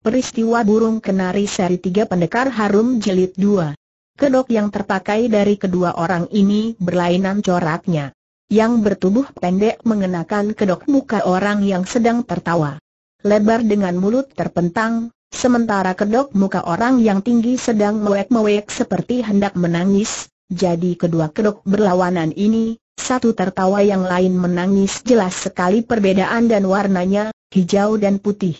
Peristiwa Burung Kenari Seri 3 Pendekar Harum jelit 2 Kedok yang terpakai dari kedua orang ini berlainan coraknya. Yang bertubuh pendek mengenakan kedok muka orang yang sedang tertawa. Lebar dengan mulut terpentang, sementara kedok muka orang yang tinggi sedang mewek-mewek seperti hendak menangis, jadi kedua kedok berlawanan ini, satu tertawa yang lain menangis jelas sekali perbedaan dan warnanya, hijau dan putih.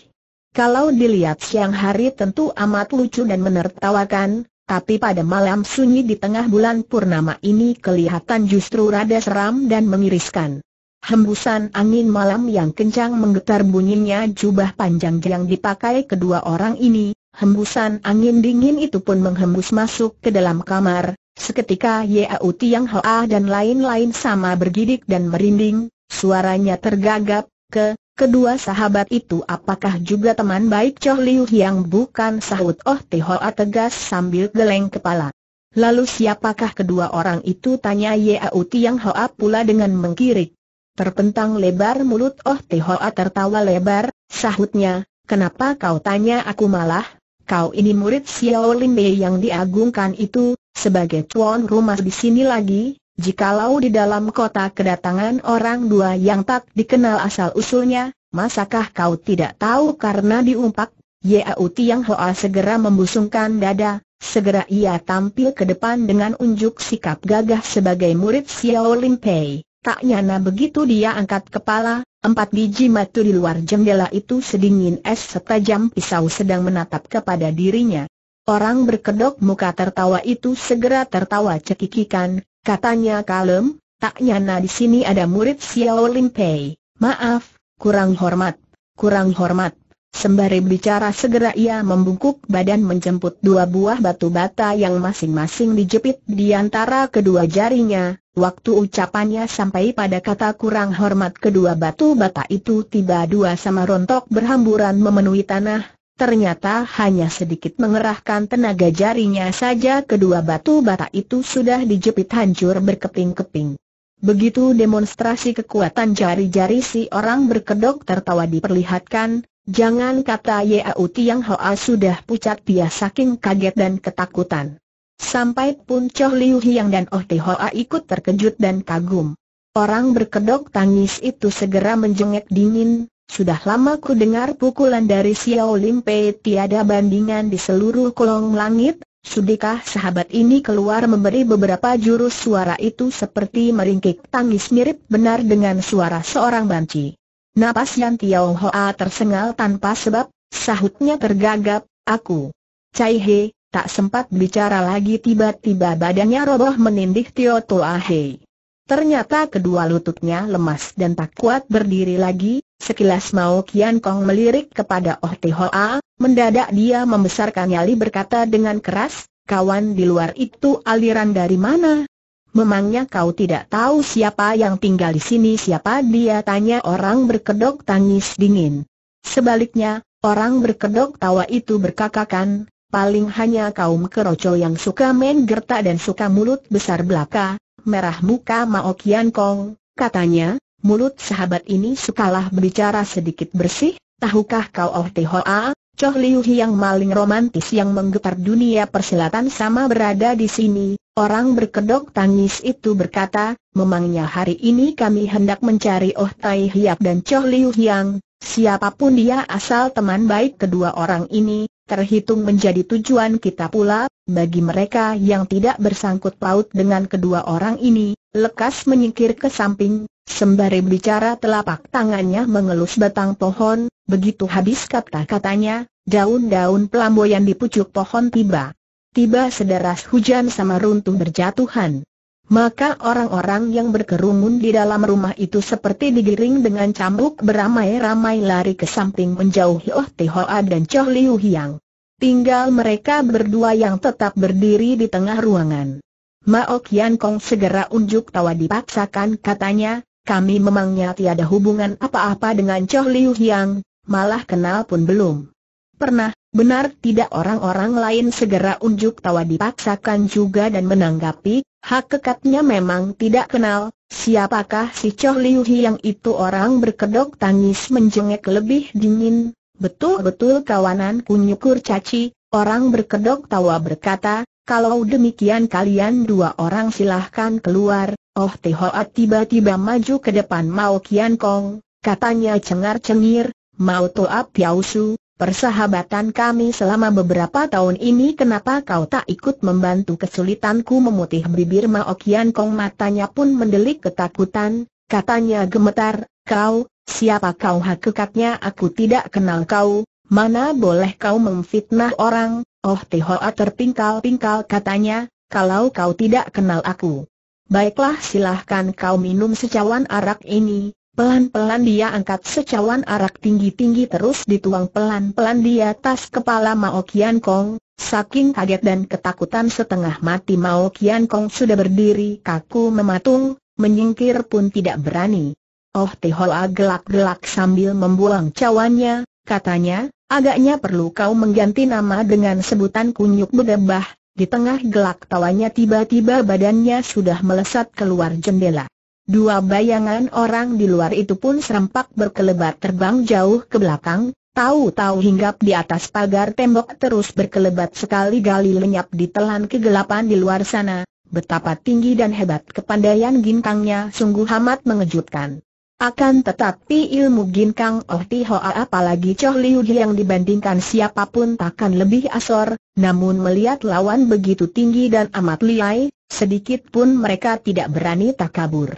Kalau dilihat siang hari tentu amat lucu dan menertawakan, tapi pada malam sunyi di tengah bulan purnama ini kelihatan justru rada seram dan mengiriskan. Hembusan angin malam yang kencang menggetar bunyinya jubah panjang yang dipakai kedua orang ini, hembusan angin dingin itu pun menghembus masuk ke dalam kamar, seketika Yau Tiang Hoa dan lain-lain sama bergidik dan merinding, suaranya tergagap, ke, Kedua sahabat itu apakah juga teman baik Choh Liu yang bukan sahut Oh Tihoa tegas sambil geleng kepala. Lalu siapakah kedua orang itu tanya Yau Tiang Hoa pula dengan mengkirik. Terpentang lebar mulut Oh Tihoa tertawa lebar, sahutnya, kenapa kau tanya aku malah? Kau ini murid Xiao Lin Bei yang diagungkan itu, sebagai tuan rumah di sini lagi, Jikalau di dalam kota kedatangan orang dua yang tak dikenal asal-usulnya, masakah kau tidak tahu karena diumpak? Yau Tiang Hoa segera membusungkan dada, segera ia tampil ke depan dengan unjuk sikap gagah sebagai murid Xiao Lin Pei. Tak nyana begitu dia angkat kepala, Empat biji matu di luar jendela itu sedingin es setajam pisau sedang menatap kepada dirinya. Orang berkedok muka tertawa itu segera tertawa cekikikan, Katanya kalem, tak nyana di sini ada murid Xiao Lim Pei. Maaf, kurang hormat, kurang hormat. Sembari bicara segera ia membungkuk badan menjemput dua buah batu bata yang masing-masing dijepit di antara kedua jarinya. Waktu ucapannya sampai pada kata kurang hormat kedua batu bata itu tiba dua sama rontok berhamburan memenuhi tanah, Ternyata hanya sedikit mengerahkan tenaga jarinya saja kedua batu bata itu sudah dijepit hancur berkeping-keping. Begitu demonstrasi kekuatan jari-jari si orang berkedok tertawa diperlihatkan, jangan kata Yau Tiang Hoa sudah pucat dia saking kaget dan ketakutan. Sampai pun Choh Liu Hiang dan Oh Ti Hoa ikut terkejut dan kagum. Orang berkedok tangis itu segera menjengek dingin, sudah lama ku dengar pukulan dari Xiao Lim Pei tiada bandingan di seluruh kolong langit, sudikah sahabat ini keluar memberi beberapa jurus suara itu seperti meringkik tangis mirip benar dengan suara seorang banci. Napas yang Tiao Hoa tersengal tanpa sebab, sahutnya tergagap, aku. Cai He, tak sempat bicara lagi tiba-tiba badannya roboh menindih Tio Tua He. Ternyata kedua lututnya lemas dan tak kuat berdiri lagi, Sekilas mau Kian Kong melirik kepada Oh Hoa, mendadak dia membesarkan nyali berkata dengan keras, kawan di luar itu aliran dari mana? Memangnya kau tidak tahu siapa yang tinggal di sini siapa dia tanya orang berkedok tangis dingin. Sebaliknya, orang berkedok tawa itu berkakakan, paling hanya kaum keroco yang suka main gerta dan suka mulut besar belaka, merah muka Mao Kian Kong, katanya, mulut sahabat ini sukalah berbicara sedikit bersih, tahukah kau Oh Hoa, Choh Liu yang maling romantis yang menggetar dunia persilatan sama berada di sini, orang berkedok tangis itu berkata, memangnya hari ini kami hendak mencari Oh Tai Hiap dan Choh Liu Yang, siapapun dia asal teman baik kedua orang ini, terhitung menjadi tujuan kita pula, bagi mereka yang tidak bersangkut paut dengan kedua orang ini, lekas menyingkir ke samping, sembari bicara telapak tangannya mengelus batang pohon, begitu habis kata-katanya, daun-daun pelamboyan di pucuk pohon tiba. Tiba sederas hujan sama runtuh berjatuhan maka orang-orang yang berkerumun di dalam rumah itu seperti digiring dengan cambuk beramai-ramai lari ke samping menjauhi Oh Tihoa dan Choh Liu Hiang. Tinggal mereka berdua yang tetap berdiri di tengah ruangan. Mao Kian Kong segera unjuk tawa dipaksakan katanya, kami memangnya tiada hubungan apa-apa dengan Choh Liu Hiang, malah kenal pun belum. Pernah, Benar tidak orang-orang lain segera unjuk tawa dipaksakan juga dan menanggapi, hak kekatnya memang tidak kenal, siapakah si Choh Liu yang itu orang berkedok tangis menjengek lebih dingin, betul-betul kawanan kunyukur caci, orang berkedok tawa berkata, kalau demikian kalian dua orang silahkan keluar, oh teh hoat tiba-tiba maju ke depan mau Kian Kong, katanya cengar-cengir, Mao Toa Piausu, Persahabatan kami selama beberapa tahun ini kenapa kau tak ikut membantu kesulitanku memutih bibir Mao Kian Kong matanya pun mendelik ketakutan, katanya gemetar, kau, siapa kau hakikatnya aku tidak kenal kau, mana boleh kau memfitnah orang, oh Tihoa terpingkal-pingkal katanya, kalau kau tidak kenal aku. Baiklah silahkan kau minum secawan arak ini, Pelan-pelan dia angkat secawan arak tinggi-tinggi terus dituang pelan-pelan di atas kepala Mao Kian Kong. Saking kaget dan ketakutan setengah mati Mao Kian Kong sudah berdiri kaku mematung, menyingkir pun tidak berani. Oh Tihola gelak-gelak sambil membuang cawannya, katanya, agaknya perlu kau mengganti nama dengan sebutan kunyuk berdebah. Di tengah gelak tawanya tiba-tiba badannya sudah melesat keluar jendela. Dua bayangan orang di luar itu pun serempak berkelebat terbang jauh ke belakang, tahu-tahu hinggap di atas pagar tembok terus berkelebat sekali gali lenyap di telan kegelapan di luar sana. Betapa tinggi dan hebat kepandaian ginkangnya sungguh amat mengejutkan. Akan tetapi ilmu ginkang Oh Ti Hoa apalagi Choh Liu yang dibandingkan siapapun takkan lebih asor, namun melihat lawan begitu tinggi dan amat liai, sedikit pun mereka tidak berani tak kabur.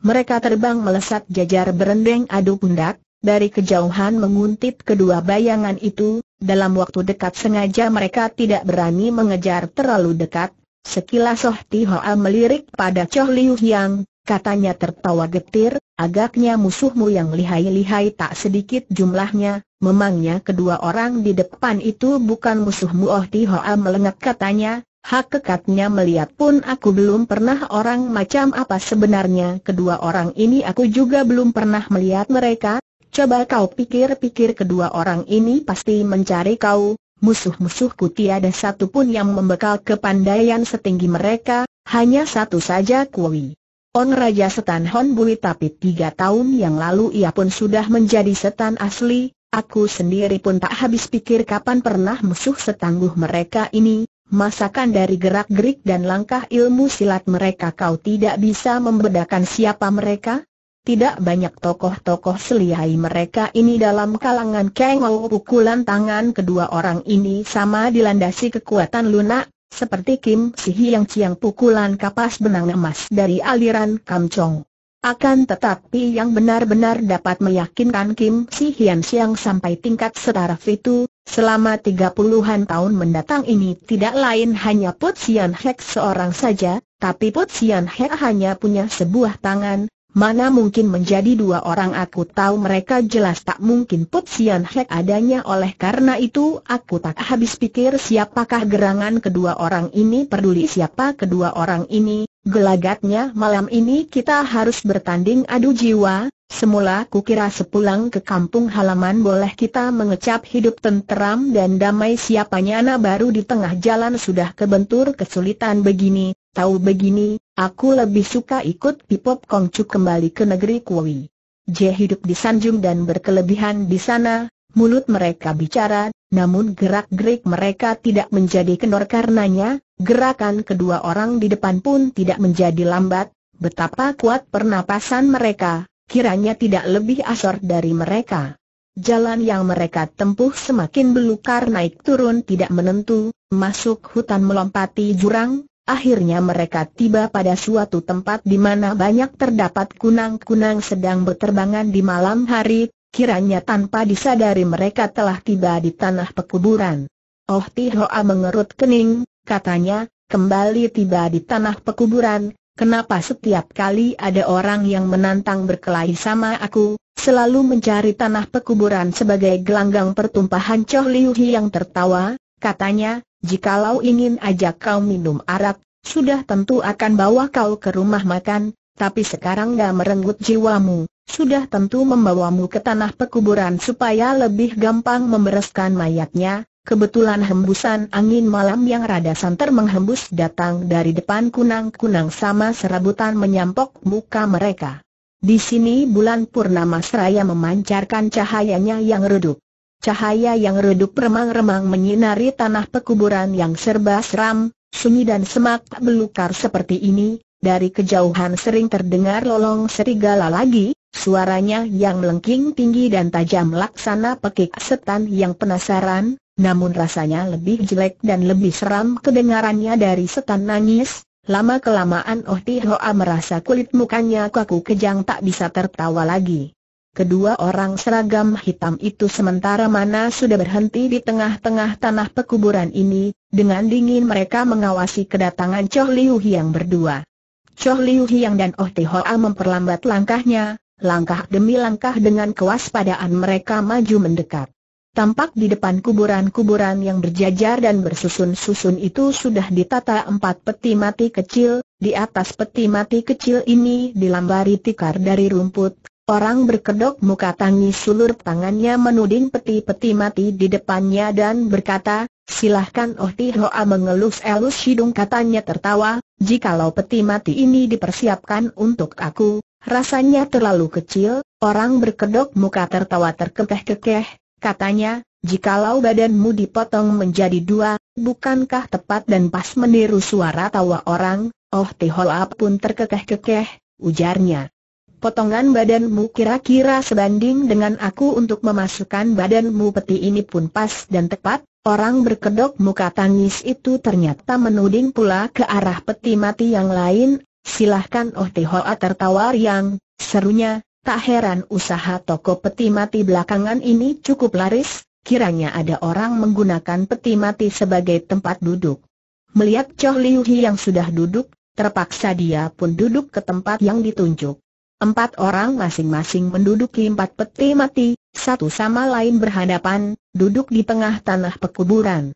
Mereka terbang melesat jajar berendeng adu pundak, dari kejauhan menguntit kedua bayangan itu, dalam waktu dekat sengaja mereka tidak berani mengejar terlalu dekat. Sekilas Soh Tihoa melirik pada Choh Liu Yang, katanya tertawa getir, agaknya musuhmu yang lihai-lihai tak sedikit jumlahnya, memangnya kedua orang di depan itu bukan musuhmu Oh Tihoa melengak katanya, Hak kekatnya melihat pun aku belum pernah orang macam apa sebenarnya kedua orang ini aku juga belum pernah melihat mereka Coba kau pikir-pikir kedua orang ini pasti mencari kau Musuh-musuhku tiada satu pun yang membekal kepandaian setinggi mereka Hanya satu saja Kui On Raja Setan Hon Bui tapi tiga tahun yang lalu ia pun sudah menjadi setan asli Aku sendiri pun tak habis pikir kapan pernah musuh setangguh mereka ini Masakan dari gerak-gerik dan langkah ilmu silat mereka kau tidak bisa membedakan siapa mereka? Tidak banyak tokoh-tokoh selihai mereka ini dalam kalangan kengol pukulan tangan kedua orang ini sama dilandasi kekuatan lunak, seperti Kim Si yang Chiang pukulan kapas benang emas dari aliran kamcong. Akan tetapi yang benar-benar dapat meyakinkan Kim Si Hian Siang sampai tingkat setara itu, Selama tiga puluhan tahun mendatang ini tidak lain hanya Put Sian Hek seorang saja, tapi Put Sian Hek hanya punya sebuah tangan, mana mungkin menjadi dua orang aku tahu mereka jelas tak mungkin Put Sian Hek adanya oleh karena itu aku tak habis pikir siapakah gerangan kedua orang ini peduli siapa kedua orang ini, Gelagatnya malam ini kita harus bertanding adu jiwa, semula kukira sepulang ke kampung halaman boleh kita mengecap hidup tenteram dan damai siapanya anak baru di tengah jalan sudah kebentur kesulitan begini, tahu begini, aku lebih suka ikut Pipop Kongcu kembali ke negeri kuwi. J hidup di Sanjung dan berkelebihan di sana, Mulut mereka bicara, namun gerak-gerik mereka tidak menjadi kendor karenanya, gerakan kedua orang di depan pun tidak menjadi lambat, betapa kuat pernapasan mereka, kiranya tidak lebih asor dari mereka. Jalan yang mereka tempuh semakin belukar naik turun tidak menentu, masuk hutan melompati jurang, Akhirnya mereka tiba pada suatu tempat di mana banyak terdapat kunang-kunang sedang berterbangan di malam hari, Kiranya tanpa disadari mereka telah tiba di tanah pekuburan. Oh Tihoa mengerut kening, katanya, kembali tiba di tanah pekuburan, kenapa setiap kali ada orang yang menantang berkelahi sama aku, selalu mencari tanah pekuburan sebagai gelanggang pertumpahan Choh Liu Hi yang tertawa, katanya, jikalau ingin ajak kau minum arak, sudah tentu akan bawa kau ke rumah makan, tapi sekarang gak merenggut jiwamu, sudah tentu membawamu ke tanah pekuburan supaya lebih gampang membereskan mayatnya. Kebetulan hembusan angin malam yang rada santer menghembus datang dari depan kunang-kunang sama serabutan menyampok muka mereka. Di sini bulan purnama seraya memancarkan cahayanya yang redup. Cahaya yang redup remang-remang menyinari tanah pekuburan yang serba seram, sunyi dan semak belukar seperti ini, dari kejauhan sering terdengar lolong serigala lagi, Suaranya yang melengking tinggi dan tajam laksana pekik setan yang penasaran, namun rasanya lebih jelek dan lebih seram kedengarannya dari setan nangis. Lama kelamaan Oh Tihoa merasa kulit mukanya kaku kejang tak bisa tertawa lagi. Kedua orang seragam hitam itu sementara mana sudah berhenti di tengah-tengah tanah pekuburan ini, dengan dingin mereka mengawasi kedatangan Choh Liu Hiang berdua. Choh Liu Hiang dan Oh Tihoa memperlambat langkahnya, langkah demi langkah dengan kewaspadaan mereka maju mendekat. Tampak di depan kuburan-kuburan yang berjajar dan bersusun-susun itu sudah ditata empat peti mati kecil, di atas peti mati kecil ini dilambari tikar dari rumput, Orang berkedok muka tangis sulur tangannya menuding peti-peti mati di depannya dan berkata, silahkan Oh Tihoa mengelus-elus hidung katanya tertawa, jikalau peti mati ini dipersiapkan untuk aku, Rasanya terlalu kecil, orang berkedok muka tertawa terkekeh-kekeh, katanya, jikalau badanmu dipotong menjadi dua, bukankah tepat dan pas meniru suara tawa orang, oh Tihola pun terkekeh-kekeh, ujarnya. Potongan badanmu kira-kira sebanding dengan aku untuk memasukkan badanmu peti ini pun pas dan tepat, orang berkedok muka tangis itu ternyata menuding pula ke arah peti mati yang lain, Silahkan Oh A tertawa riang, serunya, tak heran usaha toko peti mati belakangan ini cukup laris, kiranya ada orang menggunakan peti mati sebagai tempat duduk. Melihat Choh Liu Hi yang sudah duduk, terpaksa dia pun duduk ke tempat yang ditunjuk. Empat orang masing-masing menduduki empat peti mati, satu sama lain berhadapan, duduk di tengah tanah pekuburan.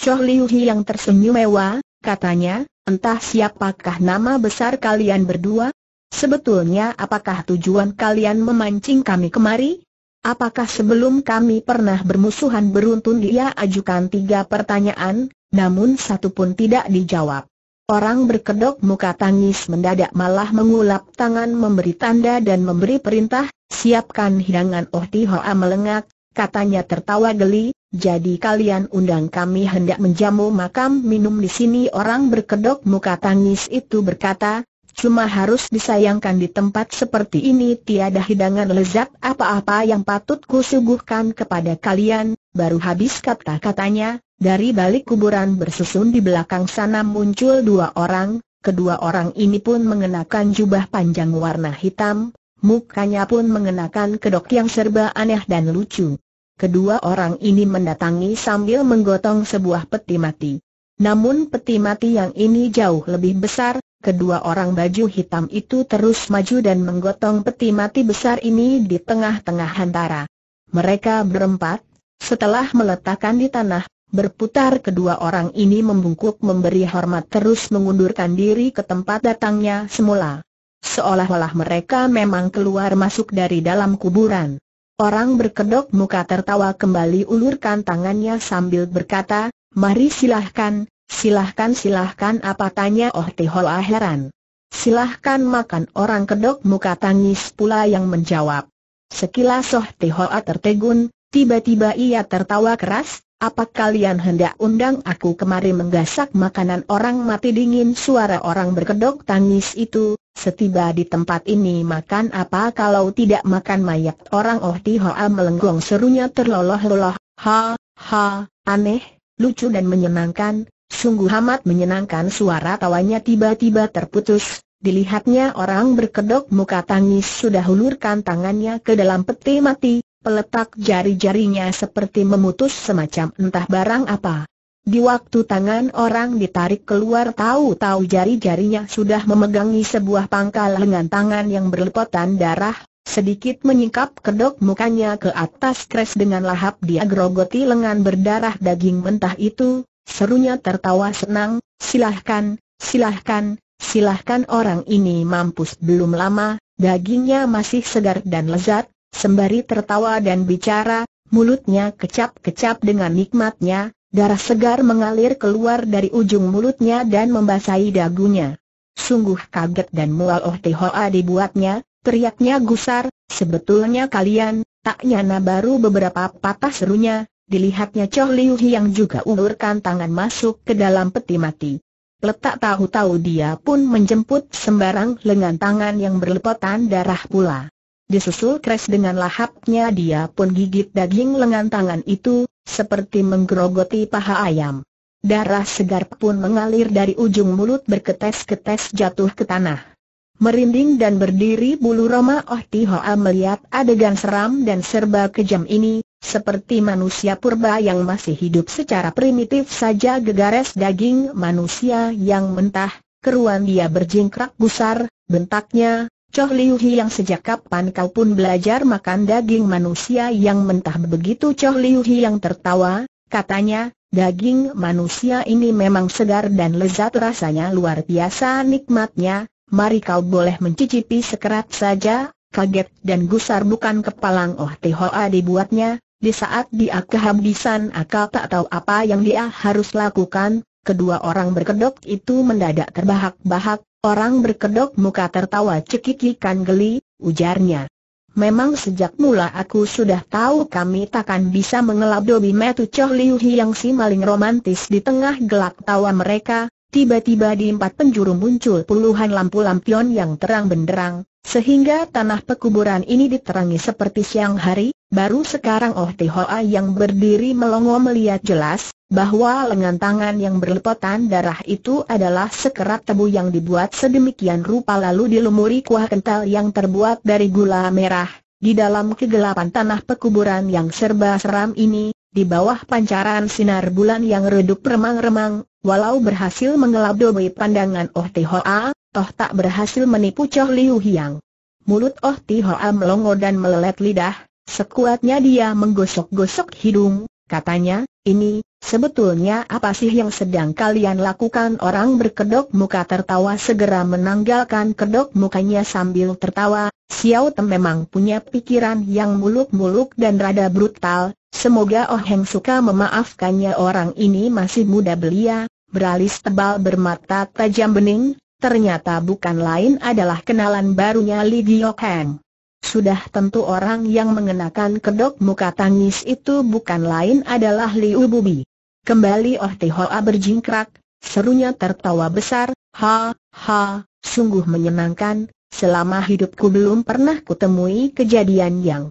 Choh Liu Hi yang tersenyum mewah, katanya, Entah siapakah nama besar kalian berdua? Sebetulnya apakah tujuan kalian memancing kami kemari? Apakah sebelum kami pernah bermusuhan beruntun dia ajukan tiga pertanyaan, namun satu pun tidak dijawab. Orang berkedok muka tangis mendadak malah mengulap tangan memberi tanda dan memberi perintah, siapkan hidangan Oh Tihoa melengak, katanya tertawa geli, jadi kalian undang kami hendak menjamu makam minum di sini orang berkedok muka tangis itu berkata, cuma harus disayangkan di tempat seperti ini tiada hidangan lezat apa-apa yang patut kusuguhkan kepada kalian, baru habis kata-katanya, dari balik kuburan bersusun di belakang sana muncul dua orang, kedua orang ini pun mengenakan jubah panjang warna hitam, mukanya pun mengenakan kedok yang serba aneh dan lucu kedua orang ini mendatangi sambil menggotong sebuah peti mati. Namun peti mati yang ini jauh lebih besar, kedua orang baju hitam itu terus maju dan menggotong peti mati besar ini di tengah-tengah antara. Mereka berempat, setelah meletakkan di tanah, berputar kedua orang ini membungkuk memberi hormat terus mengundurkan diri ke tempat datangnya semula. Seolah-olah mereka memang keluar masuk dari dalam kuburan. Orang berkedok muka tertawa kembali ulurkan tangannya sambil berkata, Mari silahkan, silahkan silahkan apa tanya Oh Tehol ah heran. Silahkan makan orang kedok muka tangis pula yang menjawab. Sekilas Oh Tihola ah tertegun, tiba-tiba ia tertawa keras, apa kalian hendak undang aku kemari menggasak makanan orang mati dingin suara orang berkedok tangis itu, Setiba di tempat ini makan apa kalau tidak makan mayat orang Oh ti Hoa melenggong serunya terloloh-loloh. Ha, ha, aneh, lucu dan menyenangkan, sungguh amat menyenangkan suara tawanya tiba-tiba terputus. Dilihatnya orang berkedok muka tangis sudah hulurkan tangannya ke dalam peti mati, peletak jari-jarinya seperti memutus semacam entah barang apa. Di waktu tangan orang ditarik keluar tahu-tahu jari-jarinya sudah memegangi sebuah pangkal lengan tangan yang berlepotan darah, sedikit menyingkap kedok mukanya ke atas kres dengan lahap dia grogoti lengan berdarah daging mentah itu, serunya tertawa senang, silahkan, silahkan, silahkan orang ini mampus belum lama, dagingnya masih segar dan lezat, sembari tertawa dan bicara, mulutnya kecap-kecap dengan nikmatnya, Darah segar mengalir keluar dari ujung mulutnya dan membasahi dagunya. Sungguh kaget dan mual Oh Hoa dibuatnya, teriaknya gusar, sebetulnya kalian, tak nyana baru beberapa patah serunya, dilihatnya Choh Liu yang juga ulurkan tangan masuk ke dalam peti mati. Letak tahu-tahu dia pun menjemput sembarang lengan tangan yang berlepotan darah pula. Disusul Kres dengan lahapnya dia pun gigit daging lengan tangan itu, seperti menggerogoti paha ayam. Darah segar pun mengalir dari ujung mulut berketes-ketes jatuh ke tanah. Merinding dan berdiri bulu Roma Oh Tihoa melihat adegan seram dan serba kejam ini, seperti manusia purba yang masih hidup secara primitif saja gegares daging manusia yang mentah, keruan dia berjingkrak gusar, bentaknya, Choh Liu Hi yang sejak kapan kau pun belajar makan daging manusia yang mentah begitu Choh Liu Hi yang tertawa, katanya, daging manusia ini memang segar dan lezat rasanya luar biasa nikmatnya, mari kau boleh mencicipi sekerat saja, kaget dan gusar bukan kepalang Oh Hoa dibuatnya, di saat dia kehabisan akal tak tahu apa yang dia harus lakukan, kedua orang berkedok itu mendadak terbahak-bahak, Orang berkedok muka tertawa cekikikan geli, ujarnya. Memang sejak mula aku sudah tahu kami takkan bisa mengelabdobi Metu Choh Liu yang si maling romantis di tengah gelak tawa mereka, tiba-tiba di empat penjuru muncul puluhan lampu lampion yang terang benderang, sehingga tanah pekuburan ini diterangi seperti siang hari, baru sekarang Oh Tihoa yang berdiri melongo melihat jelas, bahwa lengan tangan yang berlepotan darah itu adalah sekerat tebu yang dibuat sedemikian rupa lalu dilumuri kuah kental yang terbuat dari gula merah. Di dalam kegelapan tanah pekuburan yang serba seram ini, di bawah pancaran sinar bulan yang redup remang-remang, walau berhasil dobi pandangan Oh Tihoa, Toh tak berhasil menipu Choh Liu Hiang. Mulut Oh Tihoa melongo dan melelet lidah, sekuatnya dia menggosok-gosok hidung, katanya, ini, sebetulnya apa sih yang sedang kalian lakukan orang berkedok muka tertawa segera menanggalkan kedok mukanya sambil tertawa, Xiao Tem memang punya pikiran yang muluk-muluk dan rada brutal, semoga Oh Heng suka memaafkannya orang ini masih muda belia, beralis tebal bermata tajam bening, ternyata bukan lain adalah kenalan barunya Li Giok Heng. Sudah tentu orang yang mengenakan kedok muka tangis itu bukan lain adalah Liu Bubi. Kembali Oh Tihoa berjingkrak, serunya tertawa besar, ha, ha, sungguh menyenangkan, selama hidupku belum pernah kutemui kejadian yang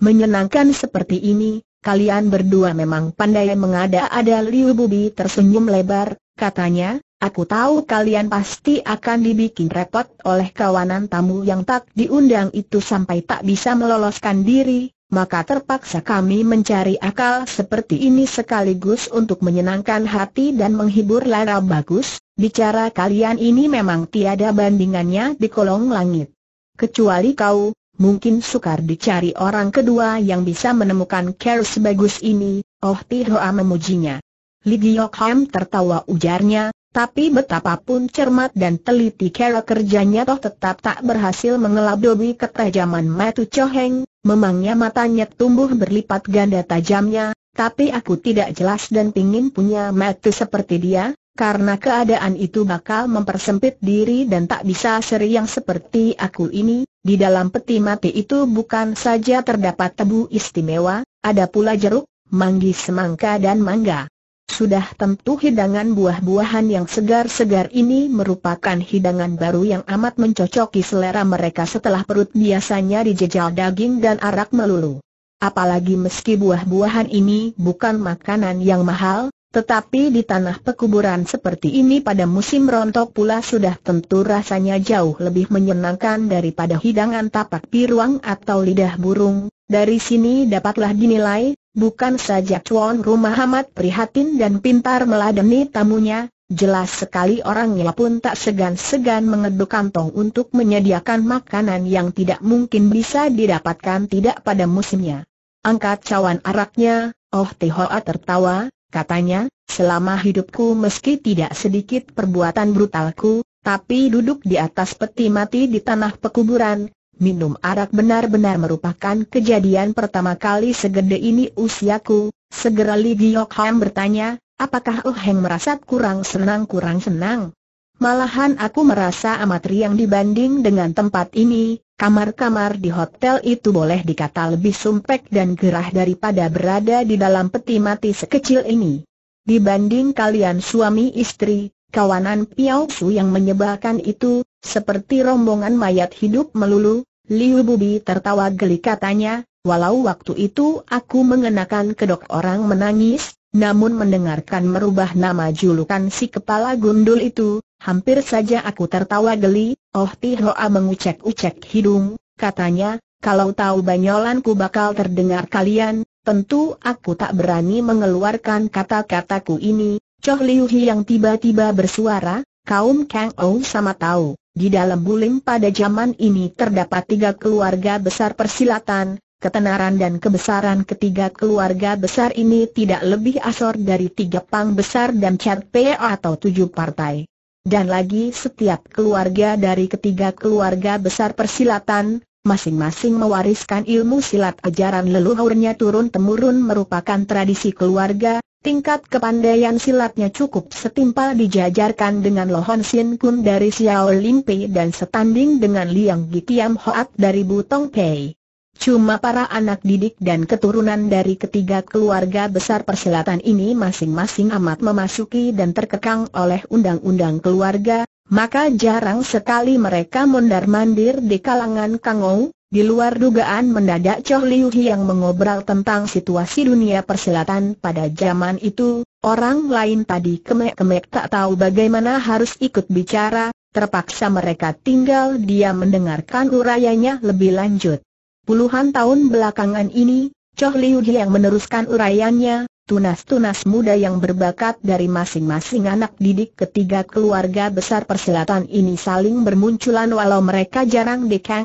menyenangkan seperti ini, kalian berdua memang pandai mengada-ada Liu Bubi tersenyum lebar, katanya, Aku tahu kalian pasti akan dibikin repot oleh kawanan tamu yang tak diundang itu sampai tak bisa meloloskan diri, maka terpaksa kami mencari akal seperti ini sekaligus untuk menyenangkan hati dan menghibur Lara Bagus, bicara kalian ini memang tiada bandingannya di kolong langit. Kecuali kau, mungkin sukar dicari orang kedua yang bisa menemukan care sebagus ini, Oh Tihoa memujinya. Li Giok Ham tertawa ujarnya, tapi betapapun cermat dan teliti cara kerjanya toh tetap tak berhasil mengelabui ketajaman Matu Choheng, memangnya matanya tumbuh berlipat ganda tajamnya, tapi aku tidak jelas dan pingin punya Matu seperti dia, karena keadaan itu bakal mempersempit diri dan tak bisa seri yang seperti aku ini, di dalam peti mati itu bukan saja terdapat tebu istimewa, ada pula jeruk, manggis semangka dan mangga. Sudah tentu hidangan buah-buahan yang segar-segar ini merupakan hidangan baru yang amat mencocoki selera mereka setelah perut biasanya dijejal daging dan arak melulu. Apalagi meski buah-buahan ini bukan makanan yang mahal, tetapi di tanah pekuburan seperti ini pada musim rontok pula sudah tentu rasanya jauh lebih menyenangkan daripada hidangan tapak piruang atau lidah burung. Dari sini dapatlah dinilai Bukan saja tuan rumah amat prihatin dan pintar meladeni tamunya, jelas sekali orangnya pun tak segan-segan mengeduk kantong untuk menyediakan makanan yang tidak mungkin bisa didapatkan tidak pada musimnya. Angkat cawan araknya, Oh Tihoa tertawa, katanya, selama hidupku meski tidak sedikit perbuatan brutalku, tapi duduk di atas peti mati di tanah pekuburan, minum arak benar-benar merupakan kejadian pertama kali segede ini usiaku, segera Li Giok Ham bertanya, apakah Oh Heng merasa kurang senang-kurang senang? Malahan aku merasa amat riang dibanding dengan tempat ini, Kamar-kamar di hotel itu boleh dikata lebih sumpek dan gerah daripada berada di dalam peti mati sekecil ini. Dibanding kalian suami istri, kawanan Piao Su yang menyebalkan itu, seperti rombongan mayat hidup melulu, Liu Bubi tertawa geli katanya, walau waktu itu aku mengenakan kedok orang menangis, namun mendengarkan merubah nama julukan si kepala gundul itu, hampir saja aku tertawa geli, Oh Tihoa mengucek-ucek hidung, katanya, kalau tahu banyolanku bakal terdengar kalian, tentu aku tak berani mengeluarkan kata-kataku ini, Choh Liu Hi yang tiba-tiba bersuara, kaum Kang Ou sama tahu. Di dalam Bulim pada zaman ini terdapat tiga keluarga besar persilatan, ketenaran dan kebesaran ketiga keluarga besar ini tidak lebih asor dari tiga pang besar dan cat P atau tujuh partai. Dan lagi setiap keluarga dari ketiga keluarga besar persilatan, masing-masing mewariskan ilmu silat ajaran leluhurnya turun-temurun merupakan tradisi keluarga, Tingkat kepandaian silatnya cukup setimpal dijajarkan dengan Lohon Sin Kun dari Xiao Pei dan setanding dengan Liang Gikiam Hoat dari Butong Pei. Cuma para anak didik dan keturunan dari ketiga keluarga besar persilatan ini masing-masing amat memasuki dan terkekang oleh undang-undang keluarga, maka jarang sekali mereka mondar-mandir di kalangan Kangou, di luar dugaan mendadak Choh Liu yang mengobrol tentang situasi dunia perselatan pada zaman itu, orang lain tadi kemek-kemek tak tahu bagaimana harus ikut bicara, terpaksa mereka tinggal dia mendengarkan urayanya lebih lanjut. Puluhan tahun belakangan ini, Choh Liu yang meneruskan urayanya tunas-tunas muda yang berbakat dari masing-masing anak didik ketiga keluarga besar perselatan ini saling bermunculan walau mereka jarang di Kang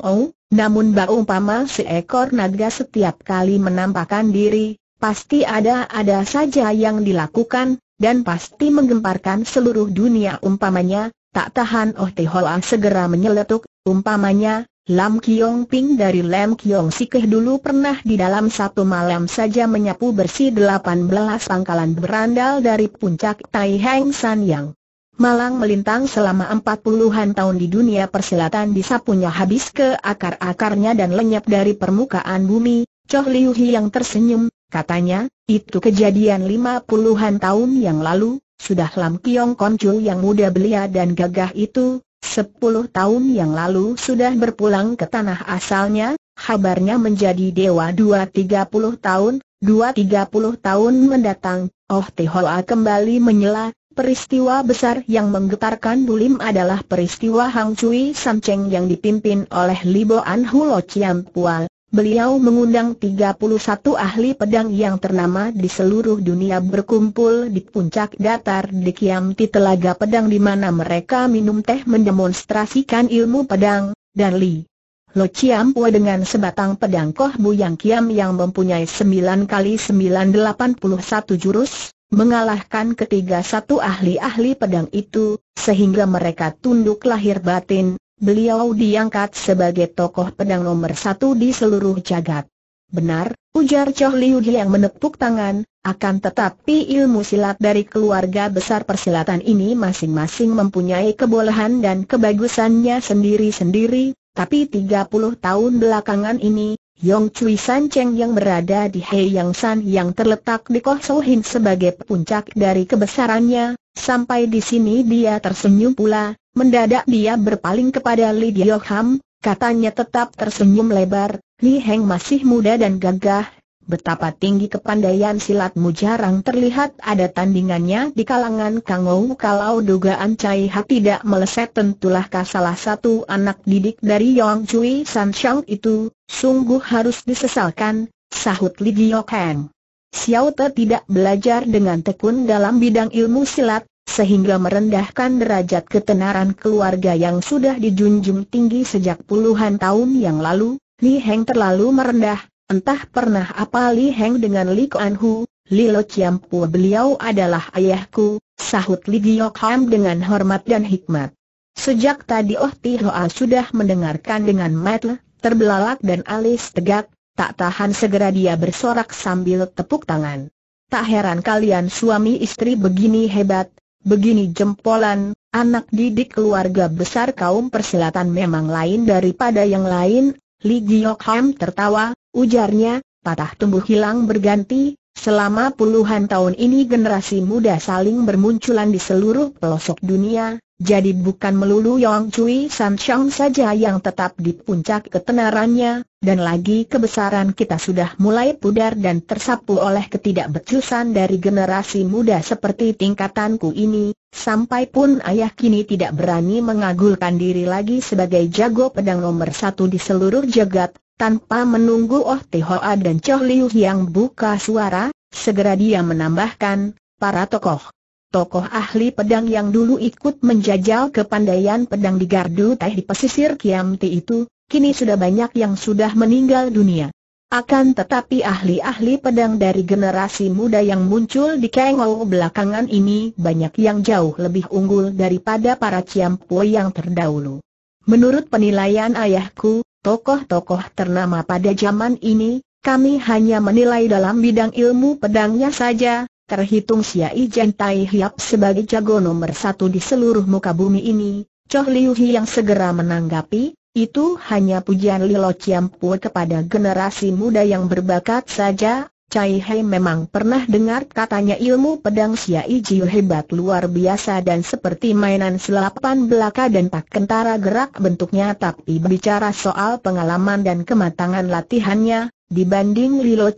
namun umpama seekor naga setiap kali menampakkan diri, pasti ada-ada saja yang dilakukan, dan pasti menggemparkan seluruh dunia umpamanya, tak tahan Oh Te Hoa segera menyeletuk, umpamanya, Lam Kiong Ping dari Lam Kiong Sikeh dulu pernah di dalam satu malam saja menyapu bersih 18 pangkalan berandal dari puncak Tai Heng San Yang. Malang melintang selama empat puluhan tahun di dunia persilatan disapunya habis ke akar-akarnya dan lenyap dari permukaan bumi, Choh Liu Hi yang tersenyum, katanya, itu kejadian lima puluhan tahun yang lalu, sudah Lam Kiong Koncu yang muda belia dan gagah itu, sepuluh tahun yang lalu sudah berpulang ke tanah asalnya, habarnya menjadi dewa dua tiga puluh tahun, dua tiga puluh tahun mendatang, Oh Tihoa kembali menyela, Peristiwa besar yang menggetarkan Bulim adalah peristiwa Hang Cui yang dipimpin oleh Libo An Hulo Chiam Pual. Beliau mengundang 31 ahli pedang yang ternama di seluruh dunia berkumpul di puncak datar di Kiam Ti Telaga Pedang di mana mereka minum teh mendemonstrasikan ilmu pedang, dan Li. Lo Chiam Pua dengan sebatang pedang Koh Bu Yang Kiam yang mempunyai 9 kali 981 jurus, mengalahkan ketiga satu ahli-ahli pedang itu, sehingga mereka tunduk lahir batin, beliau diangkat sebagai tokoh pedang nomor satu di seluruh jagat. Benar, ujar Choh Liu yang menepuk tangan, akan tetapi ilmu silat dari keluarga besar persilatan ini masing-masing mempunyai kebolehan dan kebagusannya sendiri-sendiri, tapi 30 tahun belakangan ini, Yong Cui San Cheng yang berada di Hei Yang San yang terletak di Koh Hin sebagai puncak dari kebesarannya, sampai di sini dia tersenyum pula, mendadak dia berpaling kepada Li Ham, katanya tetap tersenyum lebar, Li Heng masih muda dan gagah, Betapa tinggi kepandaian silatmu jarang terlihat ada tandingannya di kalangan Kangou kalau dugaan Cai Hak tidak meleset tentulah kah salah satu anak didik dari Yong Cui San Shang itu, sungguh harus disesalkan, sahut Li Jiao Kang. Xiao Te tidak belajar dengan tekun dalam bidang ilmu silat, sehingga merendahkan derajat ketenaran keluarga yang sudah dijunjung tinggi sejak puluhan tahun yang lalu, Li Heng terlalu merendah, Entah pernah apa Li Heng dengan Li Kuan Hu, Li Lo Chiam Pu beliau adalah ayahku, sahut Li Giok Ham dengan hormat dan hikmat. Sejak tadi Oh Ti Hoa sudah mendengarkan dengan metel, terbelalak dan alis tegak, tak tahan segera dia bersorak sambil tepuk tangan. Tak heran kalian suami istri begini hebat, begini jempolan, anak didik keluarga besar kaum persilatan memang lain daripada yang lain, Li Giok Ham tertawa, Ujarnya, patah tumbuh hilang berganti, selama puluhan tahun ini generasi muda saling bermunculan di seluruh pelosok dunia, jadi bukan melulu Yong Chui San Chong saja yang tetap di puncak ketenarannya, dan lagi kebesaran kita sudah mulai pudar dan tersapu oleh ketidakbecusan dari generasi muda seperti tingkatanku ini, sampai pun ayah kini tidak berani mengagulkan diri lagi sebagai jago pedang nomor satu di seluruh jagat, tanpa menunggu Oh Tihoa dan Choh Liu yang buka suara, segera dia menambahkan, para tokoh tokoh ahli pedang yang dulu ikut menjajal kepandaian pedang di Gardu Teh di pesisir Kiamti itu, kini sudah banyak yang sudah meninggal dunia. Akan tetapi ahli-ahli pedang dari generasi muda yang muncul di Kengol belakangan ini banyak yang jauh lebih unggul daripada para Ciampoi yang terdahulu. Menurut penilaian ayahku, tokoh-tokoh ternama pada zaman ini, kami hanya menilai dalam bidang ilmu pedangnya saja, terhitung Siai ijen Tai Hiap sebagai jago nomor satu di seluruh muka bumi ini, Choh Liu Hi yang segera menanggapi, itu hanya pujian Lilo kepada generasi muda yang berbakat saja, Cai Hei memang pernah dengar katanya ilmu pedang Siai Jiu hebat luar biasa dan seperti mainan selapan belaka dan tak kentara gerak bentuknya tapi bicara soal pengalaman dan kematangan latihannya, dibanding Lilo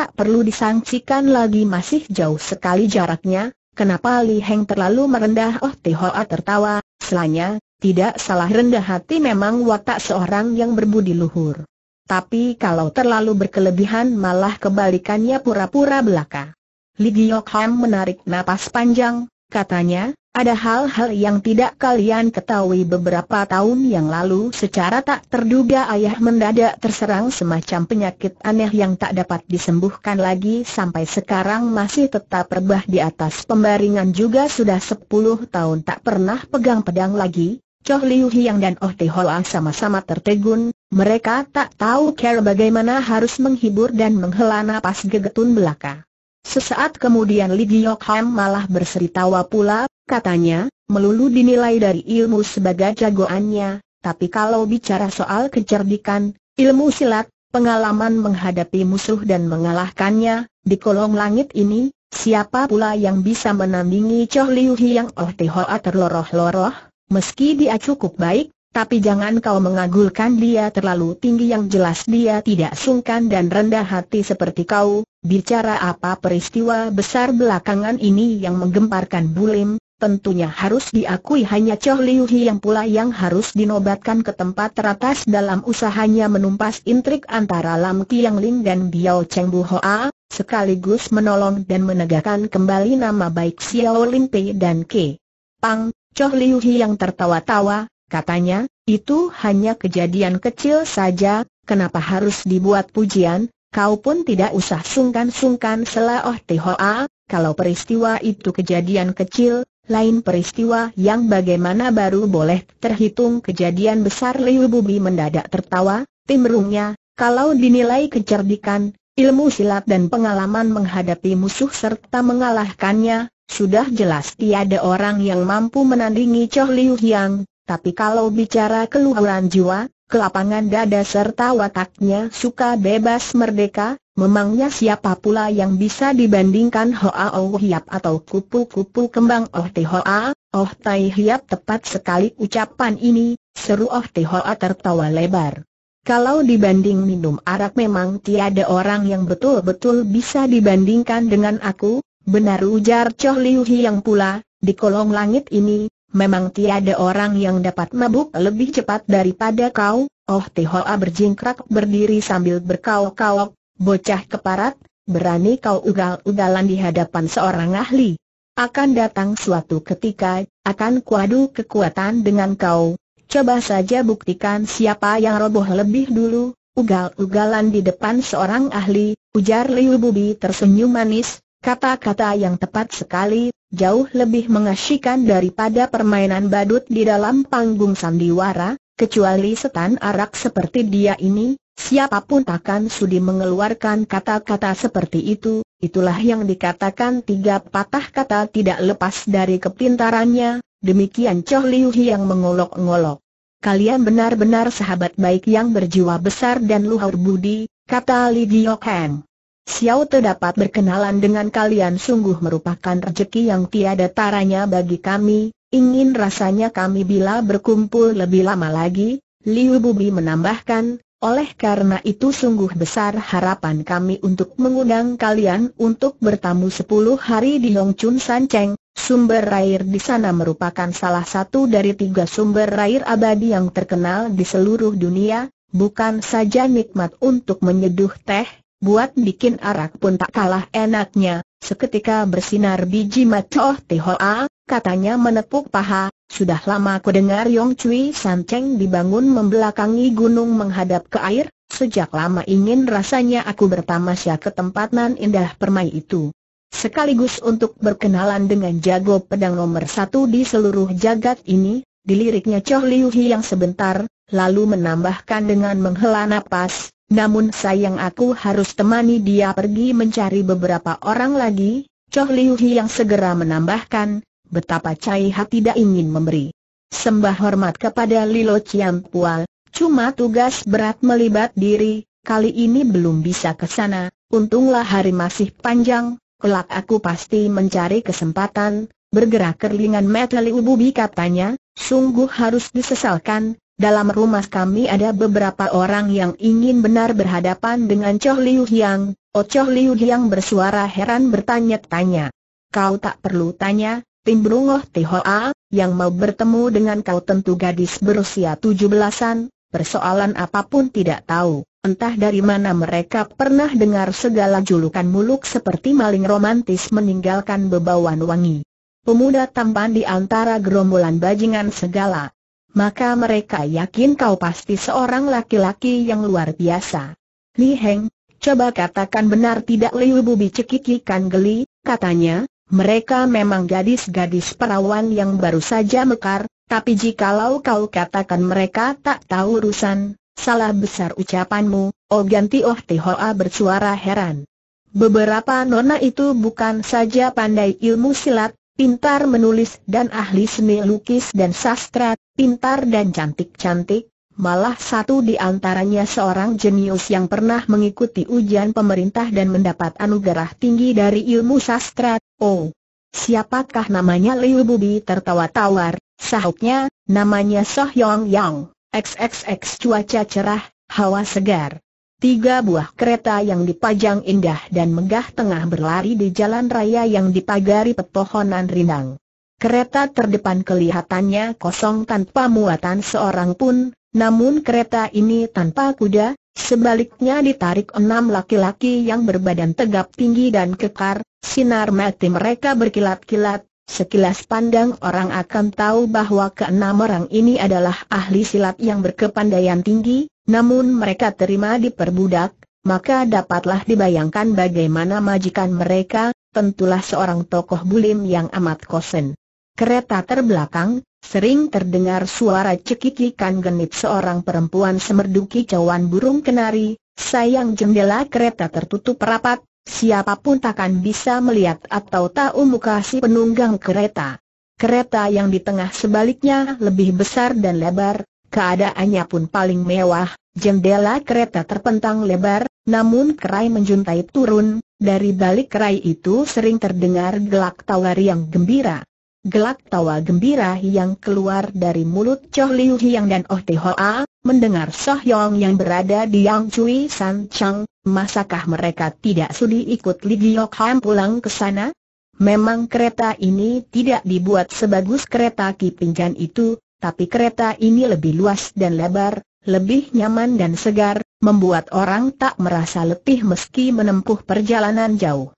tak perlu disangsikan lagi masih jauh sekali jaraknya, kenapa Li Heng terlalu merendah Oh Tihoa tertawa, selanya, tidak salah rendah hati memang watak seorang yang berbudi luhur. Tapi kalau terlalu berkelebihan malah kebalikannya pura-pura belaka. Li Giok Ham menarik napas panjang, katanya, ada hal-hal yang tidak kalian ketahui beberapa tahun yang lalu secara tak terduga ayah mendadak terserang semacam penyakit aneh yang tak dapat disembuhkan lagi sampai sekarang masih tetap rebah di atas pembaringan juga sudah 10 tahun tak pernah pegang pedang lagi. Choh Liu Hiang dan Oh Te Hoa sama-sama tertegun, mereka tak tahu cara bagaimana harus menghibur dan menghela napas gegetun belaka. Sesaat kemudian Li Giok Ham malah berseritawa pula Katanya, melulu dinilai dari ilmu sebagai jagoannya, tapi kalau bicara soal kecerdikan, ilmu silat, pengalaman menghadapi musuh dan mengalahkannya, di kolong langit ini, siapa pula yang bisa menandingi Choh Liu Hiang Oh terloroh-loroh, meski dia cukup baik, tapi jangan kau mengagulkan dia terlalu tinggi yang jelas dia tidak sungkan dan rendah hati seperti kau Bicara apa peristiwa besar belakangan ini yang menggemparkan Bulim tentunya harus diakui hanya Choh Liu Hi yang pula yang harus dinobatkan ke tempat teratas dalam usahanya menumpas intrik antara Lam Kiang Ling dan Biao Cheng Bu Hoa, sekaligus menolong dan menegakkan kembali nama baik Xiao Lin Pei dan Ke. Pang, Choh Liu Hi yang tertawa-tawa, katanya, itu hanya kejadian kecil saja, kenapa harus dibuat pujian, kau pun tidak usah sungkan-sungkan selah Oh Hoa, kalau peristiwa itu kejadian kecil, lain peristiwa yang bagaimana baru boleh terhitung kejadian besar Liu Bubi mendadak tertawa, timrungnya, kalau dinilai kecerdikan, ilmu silat dan pengalaman menghadapi musuh serta mengalahkannya, sudah jelas tiada orang yang mampu menandingi Choh Liu Yang, tapi kalau bicara keluhuran jiwa, kelapangan dada serta wataknya suka bebas merdeka, Memangnya siapa pula yang bisa dibandingkan Hoa Oh Hiap atau kupu-kupu kembang Oh Te Hoa, Oh Tai Hiap tepat sekali ucapan ini, seru Oh Te Hoa tertawa lebar. Kalau dibanding minum arak memang tiada orang yang betul-betul bisa dibandingkan dengan aku, benar ujar Choh Liu Hiang pula, di kolong langit ini, memang tiada orang yang dapat mabuk lebih cepat daripada kau, Oh Te Hoa berjingkrak berdiri sambil berkauk-kauk, Bocah keparat, berani kau ugal-ugalan di hadapan seorang ahli. Akan datang suatu ketika, akan kuadu kekuatan dengan kau. Coba saja buktikan siapa yang roboh lebih dulu, ugal-ugalan di depan seorang ahli, ujar Liu Bubi tersenyum manis, kata-kata yang tepat sekali, jauh lebih mengasyikan daripada permainan badut di dalam panggung sandiwara, kecuali setan arak seperti dia ini, Siapapun takkan sudi mengeluarkan kata-kata seperti itu, itulah yang dikatakan tiga patah kata tidak lepas dari kepintarannya, demikian Choh Liu yang mengolok-ngolok. Kalian benar-benar sahabat baik yang berjiwa besar dan luhur budi, kata Li Giok Heng. Xiao Te berkenalan dengan kalian sungguh merupakan rejeki yang tiada taranya bagi kami, ingin rasanya kami bila berkumpul lebih lama lagi, Liu Bubi menambahkan, oleh karena itu sungguh besar harapan kami untuk mengundang kalian untuk bertamu 10 hari di Hongchun Sanceng. Sumber air di sana merupakan salah satu dari tiga sumber air abadi yang terkenal di seluruh dunia, bukan saja nikmat untuk menyeduh teh, buat bikin arak pun tak kalah enaknya. Seketika bersinar biji matoh tihoa, katanya menepuk paha, sudah lama ku dengar Yong Cui San Cheng dibangun membelakangi gunung menghadap ke air, sejak lama ingin rasanya aku bertamasya ke tempat nan indah permai itu. Sekaligus untuk berkenalan dengan jago pedang nomor satu di seluruh jagat ini, diliriknya Choh Liu Hi yang sebentar, lalu menambahkan dengan menghela nafas. namun sayang aku harus temani dia pergi mencari beberapa orang lagi, Choh Liu Hi yang segera menambahkan, betapa Cai Ha tidak ingin memberi sembah hormat kepada Lilo Chiam Pual, cuma tugas berat melibat diri, kali ini belum bisa ke sana, untunglah hari masih panjang, kelak aku pasti mencari kesempatan, bergerak kerlingan Metali Ububi katanya, sungguh harus disesalkan, dalam rumah kami ada beberapa orang yang ingin benar berhadapan dengan Choh Liu Hyang, Oh Choh Liu Hyang bersuara heran bertanya-tanya. Kau tak perlu tanya, Timbrungoh Tihoa, yang mau bertemu dengan kau tentu gadis berusia tujuh belasan, persoalan apapun tidak tahu. Entah dari mana mereka pernah dengar segala julukan muluk seperti maling romantis meninggalkan bebauan wangi. Pemuda tampan di antara gerombolan bajingan segala. Maka mereka yakin kau pasti seorang laki-laki yang luar biasa. Li Heng, coba katakan benar tidak Liu Bubi cekikikan geli, katanya, mereka memang gadis-gadis perawan yang baru saja mekar, tapi jikalau kau katakan mereka tak tahu urusan, salah besar ucapanmu, Oh Ganti Oh Tihoa bersuara heran. Beberapa nona itu bukan saja pandai ilmu silat, pintar menulis dan ahli seni lukis dan sastra, pintar dan cantik-cantik, malah satu di antaranya seorang jenius yang pernah mengikuti ujian pemerintah dan mendapat anugerah tinggi dari ilmu sastra. Oh, siapakah namanya Liu Bubi tertawa tawar, sahutnya, namanya Soh Yong Yang, XXX cuaca cerah, hawa segar. Tiga buah kereta yang dipajang indah dan megah tengah berlari di jalan raya yang dipagari pepohonan rindang. Kereta terdepan kelihatannya kosong tanpa muatan seorang pun, namun kereta ini tanpa kuda, sebaliknya ditarik enam laki-laki yang berbadan tegap tinggi dan kekar, sinar mati mereka berkilat-kilat, Sekilas pandang orang akan tahu bahwa keenam orang ini adalah ahli silat yang berkepandaian tinggi, namun mereka terima diperbudak, maka dapatlah dibayangkan bagaimana majikan mereka, tentulah seorang tokoh bulim yang amat kosen. Kereta terbelakang, Sering terdengar suara cekikikan genit seorang perempuan semerdu kicauan burung kenari, sayang jendela kereta tertutup rapat, siapapun takkan bisa melihat atau tahu muka si penunggang kereta. Kereta yang di tengah sebaliknya lebih besar dan lebar, keadaannya pun paling mewah, jendela kereta terpentang lebar, namun kerai menjuntai turun, dari balik kerai itu sering terdengar gelak tawar yang gembira. Gelak tawa gembira yang keluar dari mulut Choh Liu Hiang dan Oh Te Hoa, mendengar Soh Yong yang berada di Yang Cui San Chang, masakah mereka tidak sudi ikut Li Giok Ham pulang ke sana? Memang kereta ini tidak dibuat sebagus kereta kipinggan itu, tapi kereta ini lebih luas dan lebar, lebih nyaman dan segar, membuat orang tak merasa letih meski menempuh perjalanan jauh.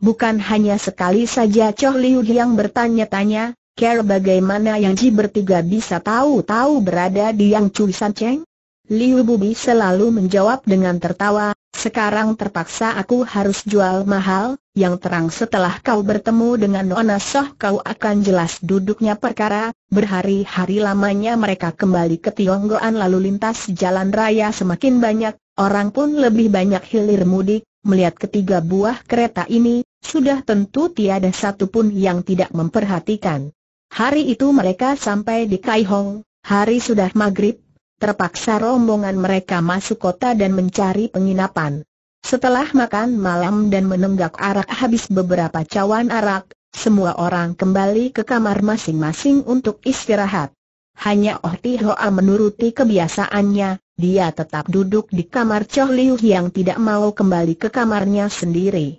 Bukan hanya sekali saja Choh Liu yang bertanya-tanya, Care bagaimana yang Ji bertiga bisa tahu-tahu berada di Yang Cui San Cheng? Liu Bubi selalu menjawab dengan tertawa, sekarang terpaksa aku harus jual mahal, yang terang setelah kau bertemu dengan Nona Soh kau akan jelas duduknya perkara, berhari-hari lamanya mereka kembali ke Tionggoan lalu lintas jalan raya semakin banyak, orang pun lebih banyak hilir mudik, melihat ketiga buah kereta ini, sudah tentu tiada satupun yang tidak memperhatikan. Hari itu mereka sampai di Kai Hong, hari sudah maghrib, terpaksa rombongan mereka masuk kota dan mencari penginapan. Setelah makan malam dan menenggak arak habis beberapa cawan arak, semua orang kembali ke kamar masing-masing untuk istirahat. Hanya Oh Ti Hoa menuruti kebiasaannya, dia tetap duduk di kamar Choh Liu yang tidak mau kembali ke kamarnya sendiri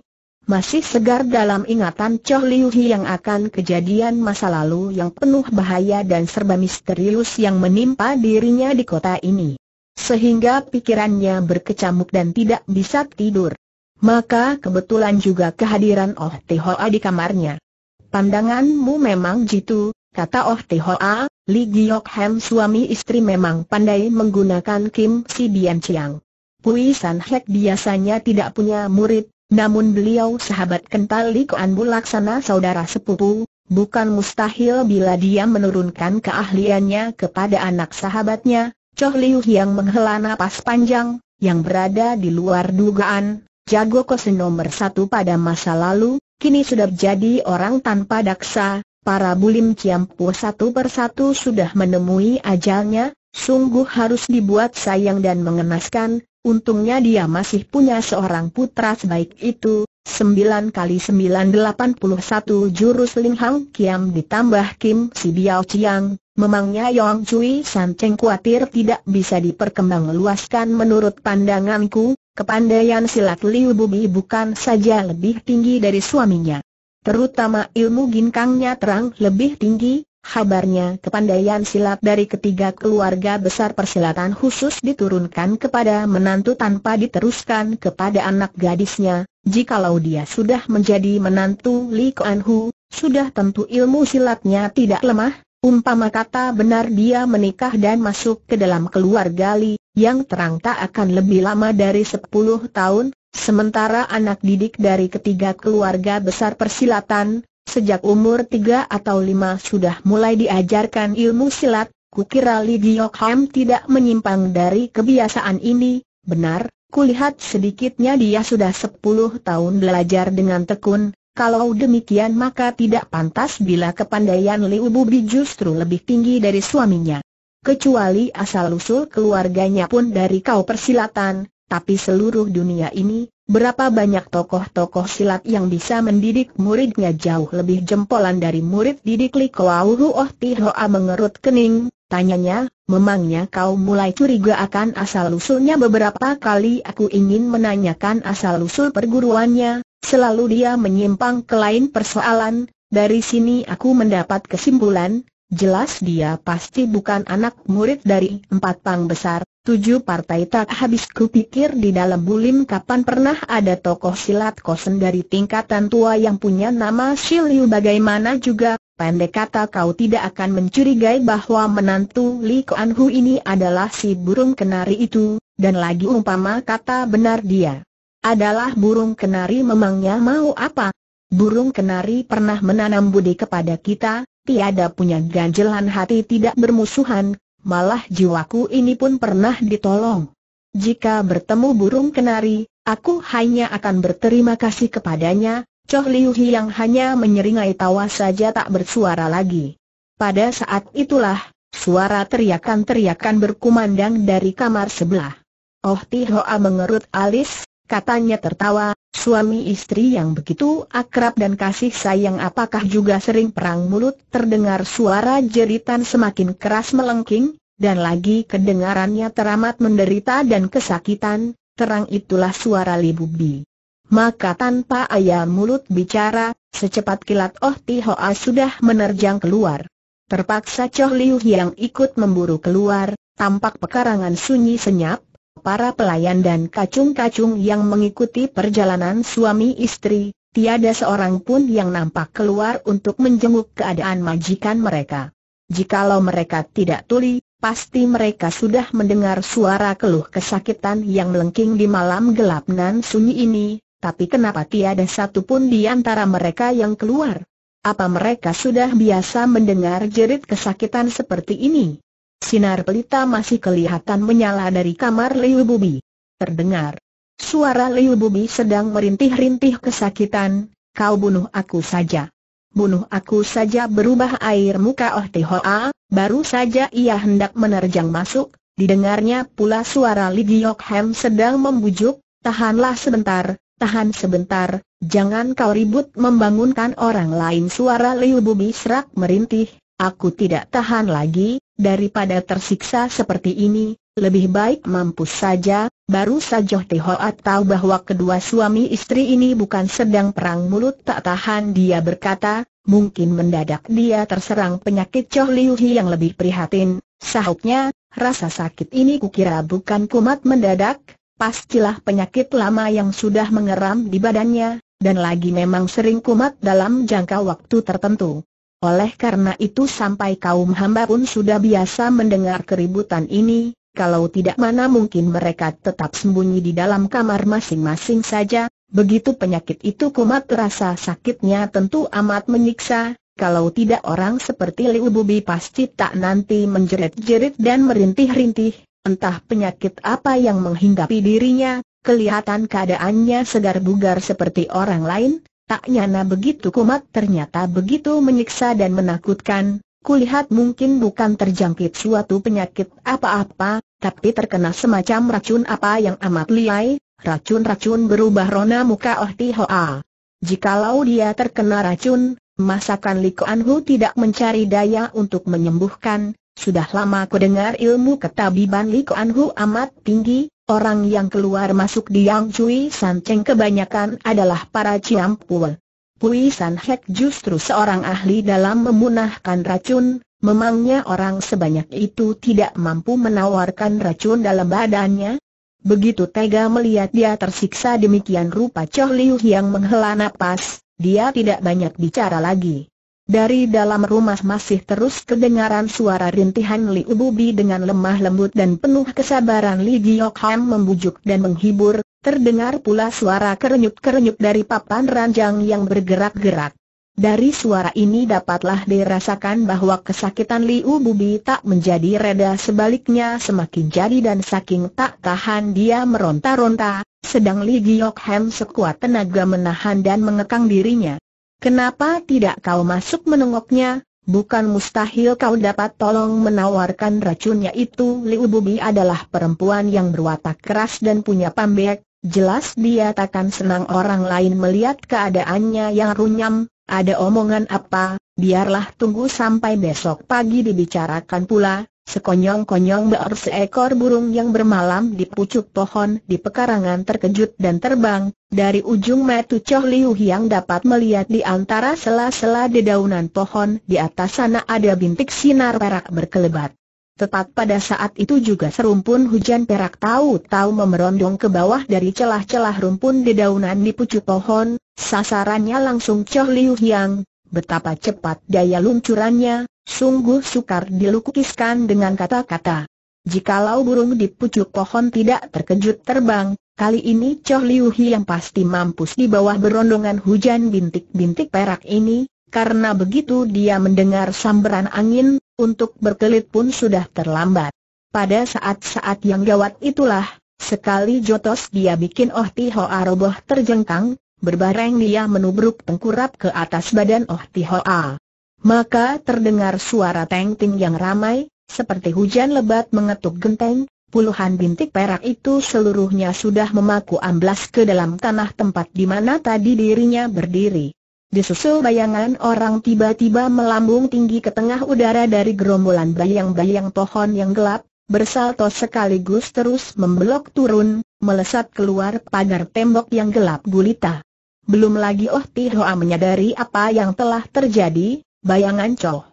masih segar dalam ingatan Choh Liu Hi yang akan kejadian masa lalu yang penuh bahaya dan serba misterius yang menimpa dirinya di kota ini. Sehingga pikirannya berkecamuk dan tidak bisa tidur. Maka kebetulan juga kehadiran Oh Hoa di kamarnya. Pandanganmu memang jitu, kata Oh Hoa. Li Giok Hem suami istri memang pandai menggunakan Kim Si Bian Chiang. Pui San Hek biasanya tidak punya murid, namun beliau sahabat kental Kuan Anbu laksana saudara sepupu, bukan mustahil bila dia menurunkan keahliannya kepada anak sahabatnya, Choh Liu yang menghela napas panjang, yang berada di luar dugaan, jago kosen nomor satu pada masa lalu, kini sudah jadi orang tanpa daksa, para bulim Ciampu satu persatu sudah menemui ajalnya, sungguh harus dibuat sayang dan mengenaskan, Untungnya dia masih punya seorang putra sebaik itu, 9 kali 9 81 jurus Ling Hang Kiam ditambah Kim Si Biao Chiang, memangnya Yong Cui San Cheng khawatir tidak bisa luaskan menurut pandanganku, kepandaian silat Liu Bubi bukan saja lebih tinggi dari suaminya. Terutama ilmu ginkangnya terang lebih tinggi, Habarnya kepandaian silat dari ketiga keluarga besar persilatan khusus diturunkan kepada menantu tanpa diteruskan kepada anak gadisnya, jikalau dia sudah menjadi menantu Li Kuan Hu, sudah tentu ilmu silatnya tidak lemah, umpama kata benar dia menikah dan masuk ke dalam keluarga Li, yang terang tak akan lebih lama dari 10 tahun, sementara anak didik dari ketiga keluarga besar persilatan, Sejak umur tiga atau lima sudah mulai diajarkan ilmu silat, kukira Li Giok Ham tidak menyimpang dari kebiasaan ini, benar, kulihat sedikitnya dia sudah sepuluh tahun belajar dengan tekun, kalau demikian maka tidak pantas bila kepandaian Liu Bubi justru lebih tinggi dari suaminya. Kecuali asal-usul keluarganya pun dari kau persilatan, tapi seluruh dunia ini, Berapa banyak tokoh-tokoh silat yang bisa mendidik muridnya jauh lebih jempolan dari murid didik Li Oh Huoh Tihoa mengerut kening, tanyanya, memangnya kau mulai curiga akan asal-usulnya beberapa kali aku ingin menanyakan asal-usul perguruannya, selalu dia menyimpang ke lain persoalan, dari sini aku mendapat kesimpulan, jelas dia pasti bukan anak murid dari empat pang besar, tujuh partai tak habis kupikir di dalam bulim kapan pernah ada tokoh silat kosen dari tingkatan tua yang punya nama Shiliu bagaimana juga, pendek kata kau tidak akan mencurigai bahwa menantu Li Kuan Hu ini adalah si burung kenari itu, dan lagi umpama kata benar dia. Adalah burung kenari memangnya mau apa? Burung kenari pernah menanam budi kepada kita, tiada punya ganjelan hati tidak bermusuhan, malah jiwaku ini pun pernah ditolong. Jika bertemu burung kenari, aku hanya akan berterima kasih kepadanya, Choh Liu yang hanya menyeringai tawa saja tak bersuara lagi. Pada saat itulah, suara teriakan-teriakan berkumandang dari kamar sebelah. Oh Tihoa mengerut alis, katanya tertawa, suami istri yang begitu akrab dan kasih sayang apakah juga sering perang mulut terdengar suara jeritan semakin keras melengking, dan lagi kedengarannya teramat menderita dan kesakitan, terang itulah suara Libubi. Maka tanpa ayah mulut bicara, secepat kilat Oh Tihoa sudah menerjang keluar. Terpaksa Choh Liu yang ikut memburu keluar, tampak pekarangan sunyi senyap, para pelayan dan kacung-kacung yang mengikuti perjalanan suami istri, tiada seorang pun yang nampak keluar untuk menjenguk keadaan majikan mereka. Jikalau mereka tidak tuli, pasti mereka sudah mendengar suara keluh kesakitan yang melengking di malam gelap nan sunyi ini, tapi kenapa tiada satu pun di antara mereka yang keluar? Apa mereka sudah biasa mendengar jerit kesakitan seperti ini? Sinar pelita masih kelihatan menyala dari kamar Liu Bubi. Terdengar. Suara Liu Bubi sedang merintih-rintih kesakitan, kau bunuh aku saja. Bunuh aku saja berubah air muka Oh Tihoa, baru saja ia hendak menerjang masuk, didengarnya pula suara Li Giok sedang membujuk, tahanlah sebentar, tahan sebentar, jangan kau ribut membangunkan orang lain Suara Liu Bubi serak merintih, aku tidak tahan lagi, Daripada tersiksa seperti ini, lebih baik mampus saja, baru saja Tehoat tahu bahwa kedua suami istri ini bukan sedang perang mulut tak tahan dia berkata, mungkin mendadak dia terserang penyakit Choh Liu Hi yang lebih prihatin, sahutnya, rasa sakit ini kukira bukan kumat mendadak, pastilah penyakit lama yang sudah mengeram di badannya, dan lagi memang sering kumat dalam jangka waktu tertentu. Oleh karena itu sampai kaum hamba pun sudah biasa mendengar keributan ini, kalau tidak mana mungkin mereka tetap sembunyi di dalam kamar masing-masing saja, begitu penyakit itu kumat rasa sakitnya tentu amat menyiksa, kalau tidak orang seperti Liu Bubi pasti tak nanti menjerit-jerit dan merintih-rintih, entah penyakit apa yang menghinggapi dirinya, kelihatan keadaannya segar bugar seperti orang lain, Tak yana begitu kumat ternyata begitu menyiksa dan menakutkan, kulihat mungkin bukan terjangkit suatu penyakit apa-apa, tapi terkena semacam racun apa yang amat liai, racun-racun berubah rona muka Oh Tihoa. Jikalau dia terkena racun, masakan Liko Anhu tidak mencari daya untuk menyembuhkan, sudah lama ku dengar ilmu ketabiban Liko Anhu amat tinggi, Orang yang keluar masuk di Yang Cui San Cheng kebanyakan adalah para Ciampul. Pui San Hek justru seorang ahli dalam memunahkan racun, memangnya orang sebanyak itu tidak mampu menawarkan racun dalam badannya? Begitu tega melihat dia tersiksa demikian rupa Choh Liu yang menghela napas, dia tidak banyak bicara lagi. Dari dalam rumah masih terus kedengaran suara rintihan Li Ububi dengan lemah lembut dan penuh kesabaran Li Giok Ham membujuk dan menghibur, terdengar pula suara kerenyut-kerenyut dari papan ranjang yang bergerak-gerak. Dari suara ini dapatlah dirasakan bahwa kesakitan Liu Bubi tak menjadi reda sebaliknya semakin jadi dan saking tak tahan dia meronta-ronta, sedang Li Giok sekuat tenaga menahan dan mengekang dirinya. Kenapa tidak kau masuk menengoknya? Bukan mustahil kau dapat tolong menawarkan racunnya itu Liu Bubi adalah perempuan yang berwatak keras dan punya pambek Jelas dia takkan senang orang lain melihat keadaannya yang runyam Ada omongan apa, biarlah tunggu sampai besok pagi dibicarakan pula Sekonyong-konyong baur seekor burung yang bermalam di pucuk pohon di pekarangan terkejut dan terbang, dari ujung metu Choh Liu Hiang dapat melihat di antara sela-sela dedaunan pohon di atas sana ada bintik sinar perak berkelebat. Tepat pada saat itu juga serumpun hujan perak tahu-tahu memerondong ke bawah dari celah-celah rumpun dedaunan di pucuk pohon, sasarannya langsung Choh Liu Hiang, Betapa cepat daya luncurannya, sungguh sukar dilukiskan dengan kata-kata. Jikalau burung di pucuk pohon tidak terkejut terbang, kali ini Choh Liu Hi yang pasti mampus di bawah berondongan hujan bintik-bintik perak ini, karena begitu dia mendengar samberan angin, untuk berkelit pun sudah terlambat. Pada saat-saat yang gawat itulah, sekali jotos dia bikin Oh Ti Ho Aroboh terjengkang, Berbareng dia menubruk tengkurap ke atas badan Oh Tihoa. Maka terdengar suara teng-ting yang ramai, seperti hujan lebat mengetuk genteng, puluhan bintik perak itu seluruhnya sudah memaku amblas ke dalam tanah tempat di mana tadi dirinya berdiri. Disusul bayangan orang tiba-tiba melambung tinggi ke tengah udara dari gerombolan bayang-bayang pohon yang gelap, bersalto sekaligus terus membelok turun, melesat keluar pagar tembok yang gelap gulita. Belum lagi Oh Tihoa menyadari apa yang telah terjadi, bayangan Cho.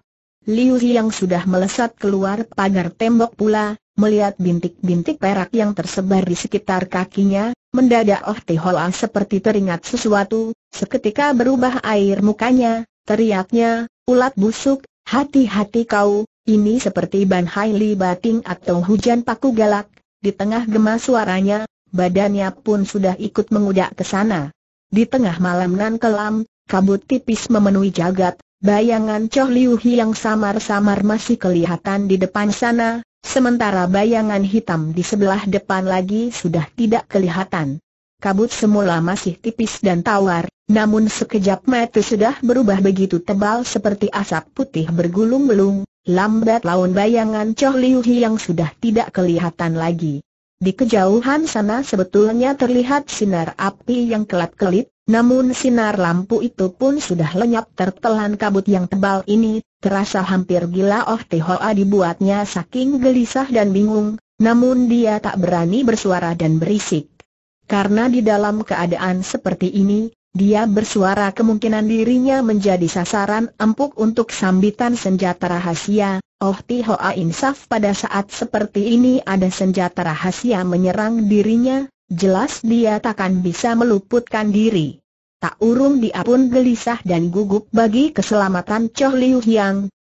Liu yang sudah melesat keluar pagar tembok pula, melihat bintik-bintik perak yang tersebar di sekitar kakinya, mendadak Oh Tihoa seperti teringat sesuatu, seketika berubah air mukanya, teriaknya, ulat busuk, hati-hati kau, ini seperti ban li bating atau hujan paku galak, di tengah gemas suaranya, badannya pun sudah ikut mengudak ke sana. Di tengah malam nan kelam, kabut tipis memenuhi jagat, bayangan Choh Liu Hi yang samar-samar masih kelihatan di depan sana, sementara bayangan hitam di sebelah depan lagi sudah tidak kelihatan. Kabut semula masih tipis dan tawar, namun sekejap mata sudah berubah begitu tebal seperti asap putih bergulung-gulung, lambat laun bayangan Choh Liu Hi yang sudah tidak kelihatan lagi. Di kejauhan sana sebetulnya terlihat sinar api yang kelap-kelip, namun sinar lampu itu pun sudah lenyap tertelan kabut yang tebal ini, terasa hampir gila Oh Tehoa dibuatnya saking gelisah dan bingung, namun dia tak berani bersuara dan berisik. Karena di dalam keadaan seperti ini, dia bersuara kemungkinan dirinya menjadi sasaran empuk untuk sambitan senjata rahasia, Oh Tihoa insaf pada saat seperti ini ada senjata rahasia menyerang dirinya, jelas dia takkan bisa meluputkan diri. Tak urung dia pun gelisah dan gugup bagi keselamatan Choh Liu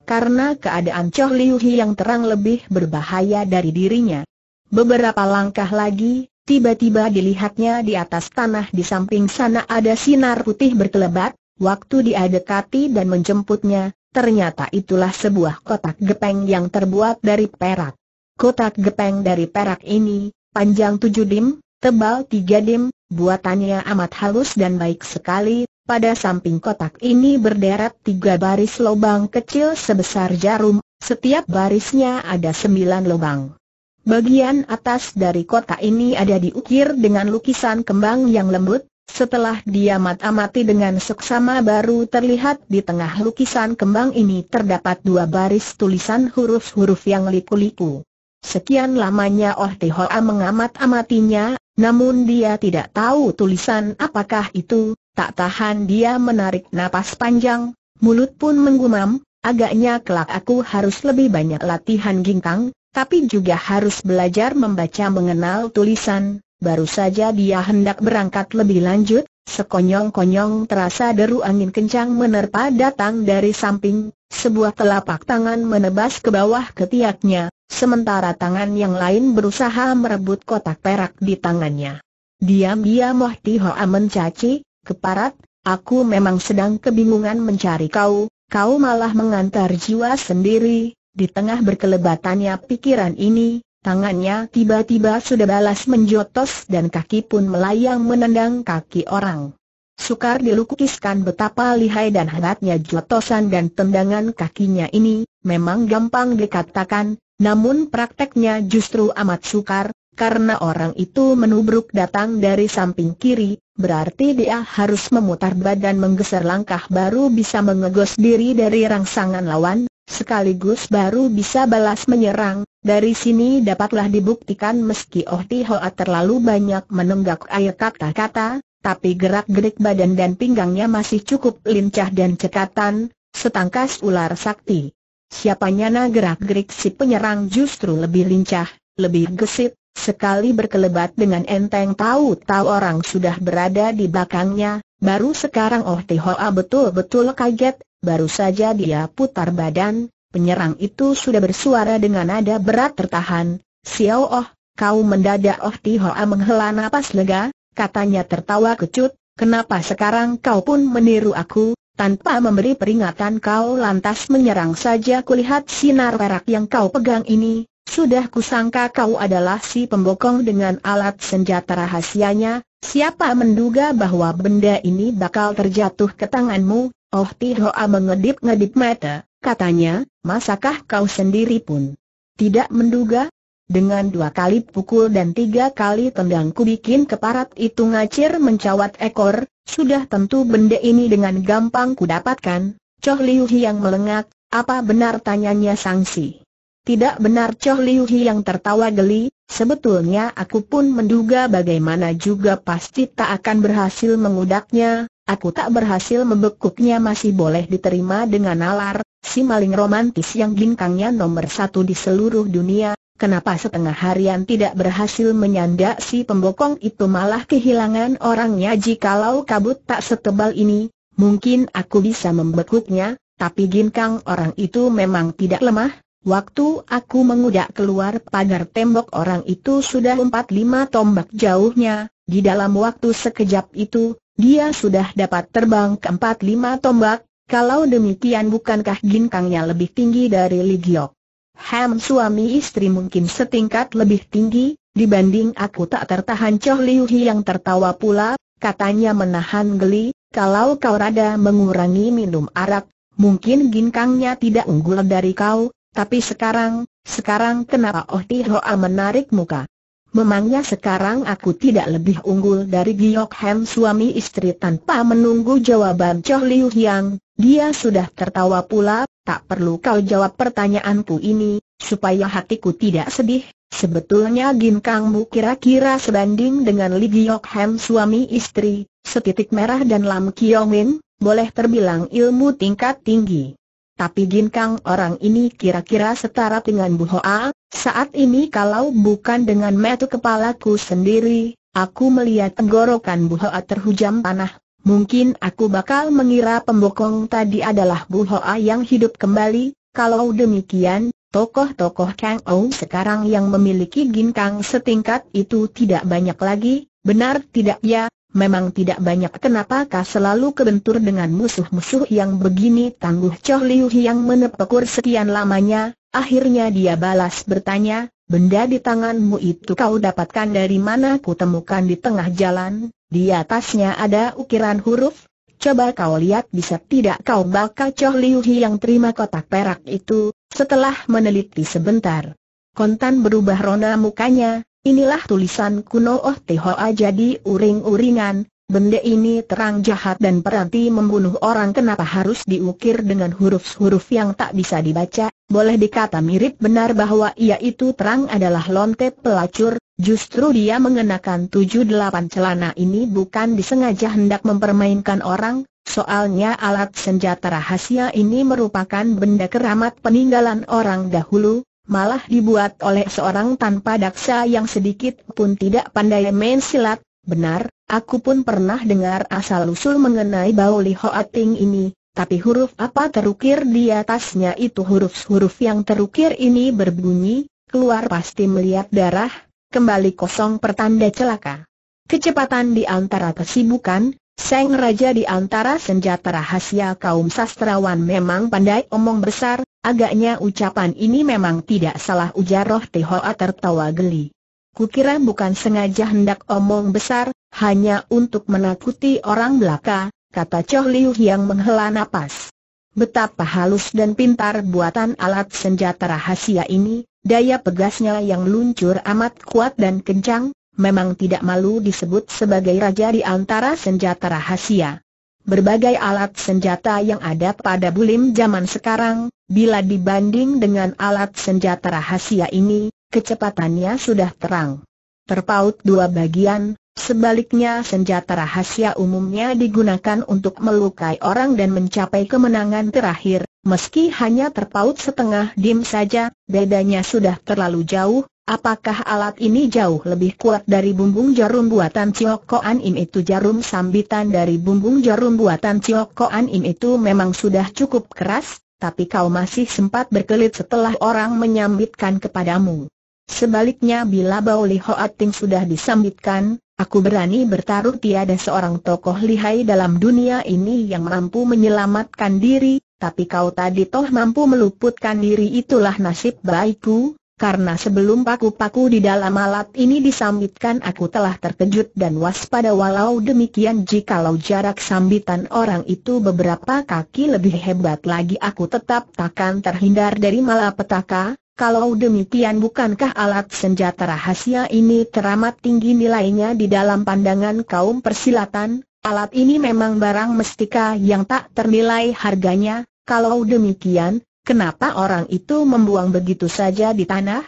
karena keadaan Choh Liu Yang terang lebih berbahaya dari dirinya. Beberapa langkah lagi, Tiba-tiba dilihatnya di atas tanah di samping sana ada sinar putih berkelebat, waktu dia dekati dan menjemputnya, ternyata itulah sebuah kotak gepeng yang terbuat dari perak. Kotak gepeng dari perak ini, panjang tujuh dim, tebal tiga dim, buatannya amat halus dan baik sekali, pada samping kotak ini berderet tiga baris lubang kecil sebesar jarum, setiap barisnya ada sembilan lubang. Bagian atas dari kotak ini ada diukir dengan lukisan kembang yang lembut, setelah dia amati dengan seksama baru terlihat di tengah lukisan kembang ini terdapat dua baris tulisan huruf-huruf yang liku-liku. Sekian lamanya Oh Tihoa mengamat-amatinya, namun dia tidak tahu tulisan apakah itu, tak tahan dia menarik napas panjang, mulut pun menggumam, agaknya kelak aku harus lebih banyak latihan gingkang, tapi juga harus belajar membaca mengenal tulisan, baru saja dia hendak berangkat lebih lanjut, sekonyong-konyong terasa deru angin kencang menerpa datang dari samping, sebuah telapak tangan menebas ke bawah ketiaknya, sementara tangan yang lain berusaha merebut kotak perak di tangannya. Diam-diam Wah Hoa mencaci, keparat, aku memang sedang kebingungan mencari kau, kau malah mengantar jiwa sendiri, di tengah berkelebatannya pikiran ini, tangannya tiba-tiba sudah balas menjotos dan kaki pun melayang menendang kaki orang. Sukar dilukiskan betapa lihai dan hangatnya jotosan dan tendangan kakinya ini, memang gampang dikatakan, namun prakteknya justru amat sukar, karena orang itu menubruk datang dari samping kiri, berarti dia harus memutar badan menggeser langkah baru bisa mengegos diri dari rangsangan lawan, sekaligus baru bisa balas menyerang, dari sini dapatlah dibuktikan meski Oh Ti Hoa terlalu banyak menenggak air kata-kata, tapi gerak-gerik badan dan pinggangnya masih cukup lincah dan cekatan, setangkas ular sakti. Siapanya na gerak-gerik si penyerang justru lebih lincah, lebih gesit, sekali berkelebat dengan enteng tahu-tahu orang sudah berada di belakangnya, baru sekarang Oh Ti Hoa betul-betul kaget, Baru saja dia putar badan, penyerang itu sudah bersuara dengan nada berat tertahan, Xiao Oh, kau mendadak Oh Tihoa menghela napas lega, katanya tertawa kecut, kenapa sekarang kau pun meniru aku, tanpa memberi peringatan kau lantas menyerang saja kulihat sinar perak yang kau pegang ini, sudah kusangka kau adalah si pembokong dengan alat senjata rahasianya, siapa menduga bahwa benda ini bakal terjatuh ke tanganmu, Oh Tihoa mengedip-ngedip mata, katanya, masakah kau sendiri pun tidak menduga? Dengan dua kali pukul dan tiga kali tendangku bikin keparat itu ngacir mencawat ekor, sudah tentu benda ini dengan gampang kudapatkan. Choh Liu yang melengak, apa benar tanyanya sangsi? Tidak benar Choh Liu yang tertawa geli, sebetulnya aku pun menduga bagaimana juga pasti tak akan berhasil mengudaknya, Aku tak berhasil membekuknya masih boleh diterima dengan nalar, si maling romantis yang ginkangnya nomor satu di seluruh dunia, Kenapa setengah harian tidak berhasil menyandak si pembokong itu malah kehilangan orangnya jikalau kabut tak setebal ini? Mungkin aku bisa membekuknya, tapi ginkang orang itu memang tidak lemah. Waktu aku mengudak keluar pagar tembok orang itu sudah empat lima tombak jauhnya, di dalam waktu sekejap itu, dia sudah dapat terbang ke empat lima tombak, kalau demikian bukankah ginkangnya lebih tinggi dari Ligiok? Ham suami istri mungkin setingkat lebih tinggi, dibanding aku tak tertahan Choh Liu Hi yang tertawa pula, katanya menahan geli, kalau kau rada mengurangi minum arak, mungkin ginkangnya tidak unggul dari kau, tapi sekarang, sekarang kenapa Oh Hoa menarik muka? Memangnya sekarang aku tidak lebih unggul dari Giok Hem suami istri tanpa menunggu jawaban Choh Liu Yang, dia sudah tertawa pula, tak perlu kau jawab pertanyaanku ini, supaya hatiku tidak sedih. Sebetulnya Gin Kangmu kira-kira sebanding dengan Li Giok Hem suami istri, setitik merah dan Lam Kiong Min, boleh terbilang ilmu tingkat tinggi. Tapi Gin Kang orang ini kira-kira setara dengan Bu Hoa, saat ini kalau bukan dengan metu kepalaku sendiri, aku melihat tenggorokan Buhoa terhujam panah. Mungkin aku bakal mengira pembokong tadi adalah Buhoa yang hidup kembali, kalau demikian, tokoh-tokoh Kang Ou sekarang yang memiliki ginkang setingkat itu tidak banyak lagi, benar tidak ya? Memang tidak banyak kenapa kenapakah selalu kebentur dengan musuh-musuh yang begini tangguh Choh Liu yang menepekur sekian lamanya, Akhirnya dia balas bertanya, benda di tanganmu itu kau dapatkan dari mana ku temukan di tengah jalan, di atasnya ada ukiran huruf, coba kau lihat bisa tidak kau bakal Choh Liu yang terima kotak perak itu, setelah meneliti sebentar. Kontan berubah rona mukanya, inilah tulisan kuno Oh aja jadi uring-uringan, Benda ini terang jahat dan peranti membunuh orang kenapa harus diukir dengan huruf-huruf yang tak bisa dibaca, boleh dikata mirip benar bahwa ia itu terang adalah lonte pelacur, justru dia mengenakan tujuh delapan celana ini bukan disengaja hendak mempermainkan orang, soalnya alat senjata rahasia ini merupakan benda keramat peninggalan orang dahulu, malah dibuat oleh seorang tanpa daksa yang sedikit pun tidak pandai main silat, benar, aku pun pernah dengar asal-usul mengenai bau lihoating ini, tapi huruf apa terukir di atasnya itu huruf-huruf yang terukir ini berbunyi, keluar pasti melihat darah, kembali kosong pertanda celaka. Kecepatan di antara kesibukan, Seng Raja di antara senjata rahasia kaum sastrawan memang pandai omong besar, agaknya ucapan ini memang tidak salah ujar Roh Tehoa tertawa geli. Kukira bukan sengaja hendak omong besar, hanya untuk menakuti orang belaka, kata Choh Liu yang menghela napas. Betapa halus dan pintar buatan alat senjata rahasia ini, daya pegasnya yang luncur amat kuat dan kencang, memang tidak malu disebut sebagai raja di antara senjata rahasia. Berbagai alat senjata yang ada pada bulim zaman sekarang, bila dibanding dengan alat senjata rahasia ini, kecepatannya sudah terang. Terpaut dua bagian, Sebaliknya senjata rahasia umumnya digunakan untuk melukai orang dan mencapai kemenangan terakhir, meski hanya terpaut setengah dim saja, bedanya sudah terlalu jauh, apakah alat ini jauh lebih kuat dari bumbung jarum buatan Cioko Anim itu jarum sambitan dari bumbung jarum buatan Cioko Anim itu memang sudah cukup keras, tapi kau masih sempat berkelit setelah orang menyambitkan kepadamu. Sebaliknya bila Bauli Hoating sudah disambitkan, Aku berani bertaruh tiada seorang tokoh lihai dalam dunia ini yang mampu menyelamatkan diri, tapi kau tadi toh mampu meluputkan diri itulah nasib baikku, karena sebelum paku-paku di dalam alat ini disambitkan aku telah terkejut dan waspada walau demikian jikalau jarak sambitan orang itu beberapa kaki lebih hebat lagi aku tetap takkan terhindar dari malapetaka, kalau demikian bukankah alat senjata rahasia ini teramat tinggi nilainya di dalam pandangan kaum persilatan? Alat ini memang barang mestika yang tak ternilai harganya, kalau demikian, kenapa orang itu membuang begitu saja di tanah?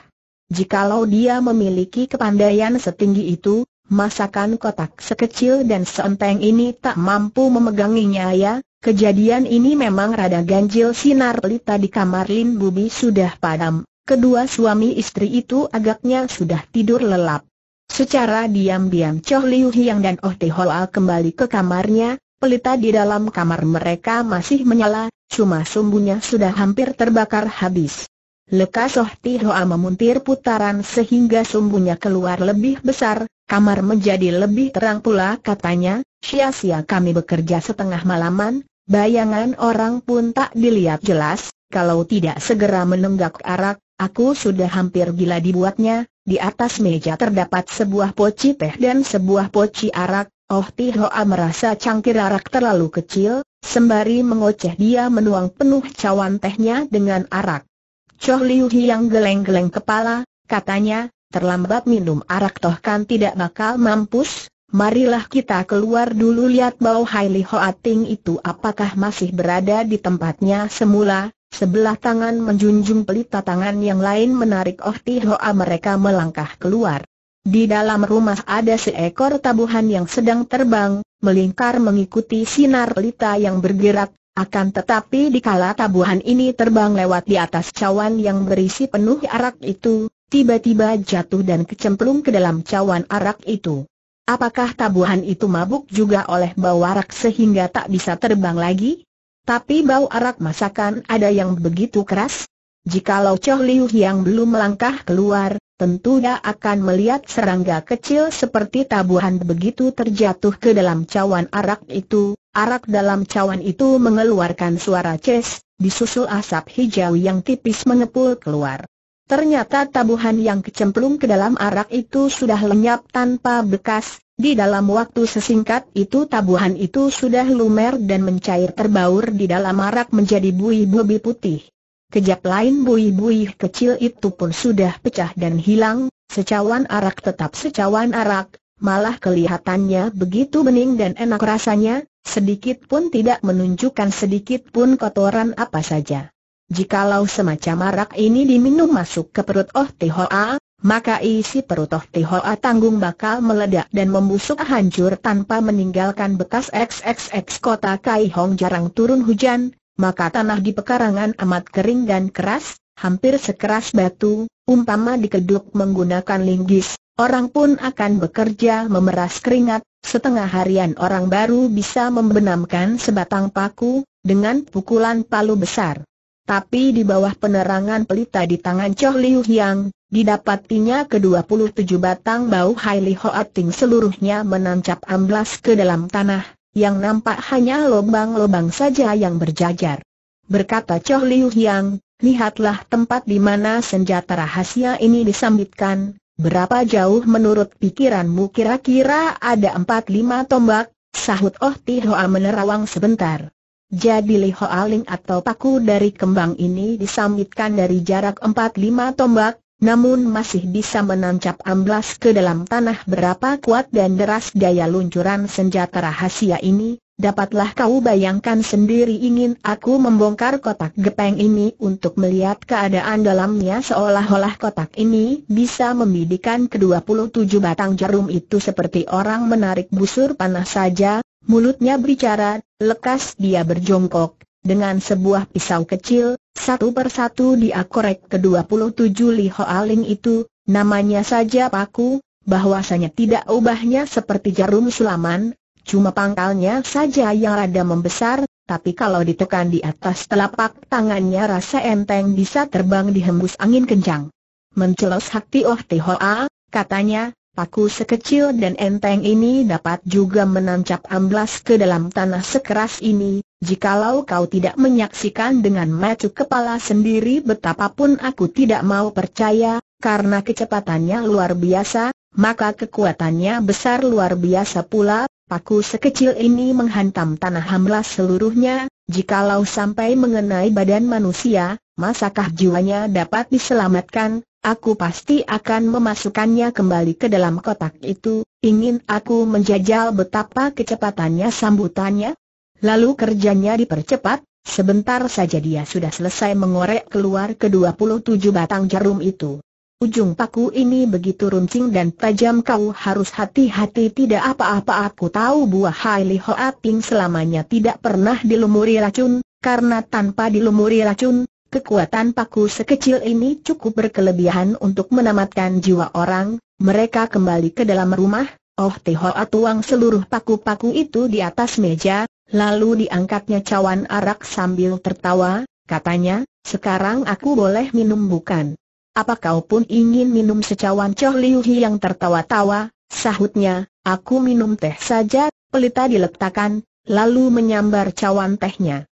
Jikalau dia memiliki kepandaian setinggi itu, masakan kotak sekecil dan seenteng ini tak mampu memeganginya ya? Kejadian ini memang rada ganjil sinar lita di kamar Lin Bubi sudah padam. Kedua suami istri itu agaknya sudah tidur lelap. Secara diam-diam Choh Liu Hiang dan Oh Te kembali ke kamarnya, pelita di dalam kamar mereka masih menyala, cuma sumbunya sudah hampir terbakar habis. Lekas Oh Tihoa memuntir putaran sehingga sumbunya keluar lebih besar, kamar menjadi lebih terang pula katanya, sia-sia kami bekerja setengah malaman, bayangan orang pun tak dilihat jelas, kalau tidak segera menenggak arak, Aku sudah hampir gila dibuatnya, di atas meja terdapat sebuah poci teh dan sebuah poci arak, Oh tihoa merasa cangkir arak terlalu kecil, sembari mengoceh dia menuang penuh cawan tehnya dengan arak. Choh Liu yang geleng-geleng kepala, katanya, terlambat minum arak toh kan tidak bakal mampus, Marilah kita keluar dulu lihat bau hai Hoa Ting itu apakah masih berada di tempatnya semula, Sebelah tangan menjunjung pelita tangan yang lain menarik Oh Hoa mereka melangkah keluar. Di dalam rumah ada seekor tabuhan yang sedang terbang, melingkar mengikuti sinar pelita yang bergerak, akan tetapi dikala tabuhan ini terbang lewat di atas cawan yang berisi penuh arak itu, tiba-tiba jatuh dan kecemplung ke dalam cawan arak itu. Apakah tabuhan itu mabuk juga oleh bau arak sehingga tak bisa terbang lagi? Tapi bau arak masakan ada yang begitu keras? Jikalau Choh Liu yang belum melangkah keluar, tentu dia akan melihat serangga kecil seperti tabuhan begitu terjatuh ke dalam cawan arak itu. Arak dalam cawan itu mengeluarkan suara ces, disusul asap hijau yang tipis mengepul keluar. Ternyata tabuhan yang kecemplung ke dalam arak itu sudah lenyap tanpa bekas, di dalam waktu sesingkat itu tabuhan itu sudah lumer dan mencair terbaur di dalam arak menjadi buih-buih putih. Kejap lain buih-buih kecil itu pun sudah pecah dan hilang, secawan arak tetap secawan arak, malah kelihatannya begitu bening dan enak rasanya, sedikit pun tidak menunjukkan sedikit pun kotoran apa saja. Jikalau semacam marak ini diminum masuk ke perut Oh Tihoa, maka isi perut Oh Tihoa tanggung bakal meledak dan membusuk hancur tanpa meninggalkan bekas XXX kota Kai Hong jarang turun hujan, maka tanah di pekarangan amat kering dan keras, hampir sekeras batu, umpama dikeduk menggunakan linggis, orang pun akan bekerja memeras keringat, setengah harian orang baru bisa membenamkan sebatang paku, dengan pukulan palu besar. Tapi di bawah penerangan pelita di tangan Choh Liu Yang, didapatinya ke-27 batang bau Hai Li Hoa Ting seluruhnya menancap amblas ke dalam tanah, yang nampak hanya lubang-lubang saja yang berjajar. Berkata Choh Liu Yang, lihatlah tempat di mana senjata rahasia ini disambitkan, berapa jauh menurut pikiranmu kira-kira ada empat lima tombak, sahut Oh Ti Hoa menerawang sebentar. Jadi Liho Aling atau paku dari kembang ini disambitkan dari jarak 4-5 tombak, namun masih bisa menancap amblas ke dalam tanah berapa kuat dan deras daya luncuran senjata rahasia ini, dapatlah kau bayangkan sendiri ingin aku membongkar kotak gepeng ini untuk melihat keadaan dalamnya seolah-olah kotak ini bisa membidikan ke-27 batang jarum itu seperti orang menarik busur panah saja, Mulutnya berbicara, lekas dia berjongkok, dengan sebuah pisau kecil, satu persatu dia korek ke tujuh Li ling itu, namanya saja paku, bahwasanya tidak ubahnya seperti jarum sulaman, cuma pangkalnya saja yang rada membesar, tapi kalau ditekan di atas telapak tangannya rasa enteng bisa terbang dihembus angin kencang. Mencelos hati Oh a, katanya, Paku sekecil dan enteng ini dapat juga menancap amblas ke dalam tanah sekeras ini, jikalau kau tidak menyaksikan dengan mata kepala sendiri betapapun aku tidak mau percaya, karena kecepatannya luar biasa, maka kekuatannya besar luar biasa pula, paku sekecil ini menghantam tanah amblas seluruhnya, jikalau sampai mengenai badan manusia, masakah jiwanya dapat diselamatkan, Aku pasti akan memasukkannya kembali ke dalam kotak itu, ingin aku menjajal betapa kecepatannya sambutannya? Lalu kerjanya dipercepat, sebentar saja dia sudah selesai mengorek keluar ke-27 batang jarum itu. Ujung paku ini begitu runcing dan tajam kau harus hati-hati tidak apa-apa aku tahu buah Hai Li Hoa Ping selamanya tidak pernah dilumuri racun, karena tanpa dilumuri racun, Kekuatan paku sekecil ini cukup berkelebihan untuk menamatkan jiwa orang, mereka kembali ke dalam rumah, Oh Tehoa tuang seluruh paku-paku itu di atas meja, lalu diangkatnya cawan arak sambil tertawa, katanya, sekarang aku boleh minum bukan? Apa kau pun ingin minum secawan Choh Liu Hi yang tertawa-tawa, sahutnya, aku minum teh saja, pelita diletakkan, lalu menyambar cawan tehnya.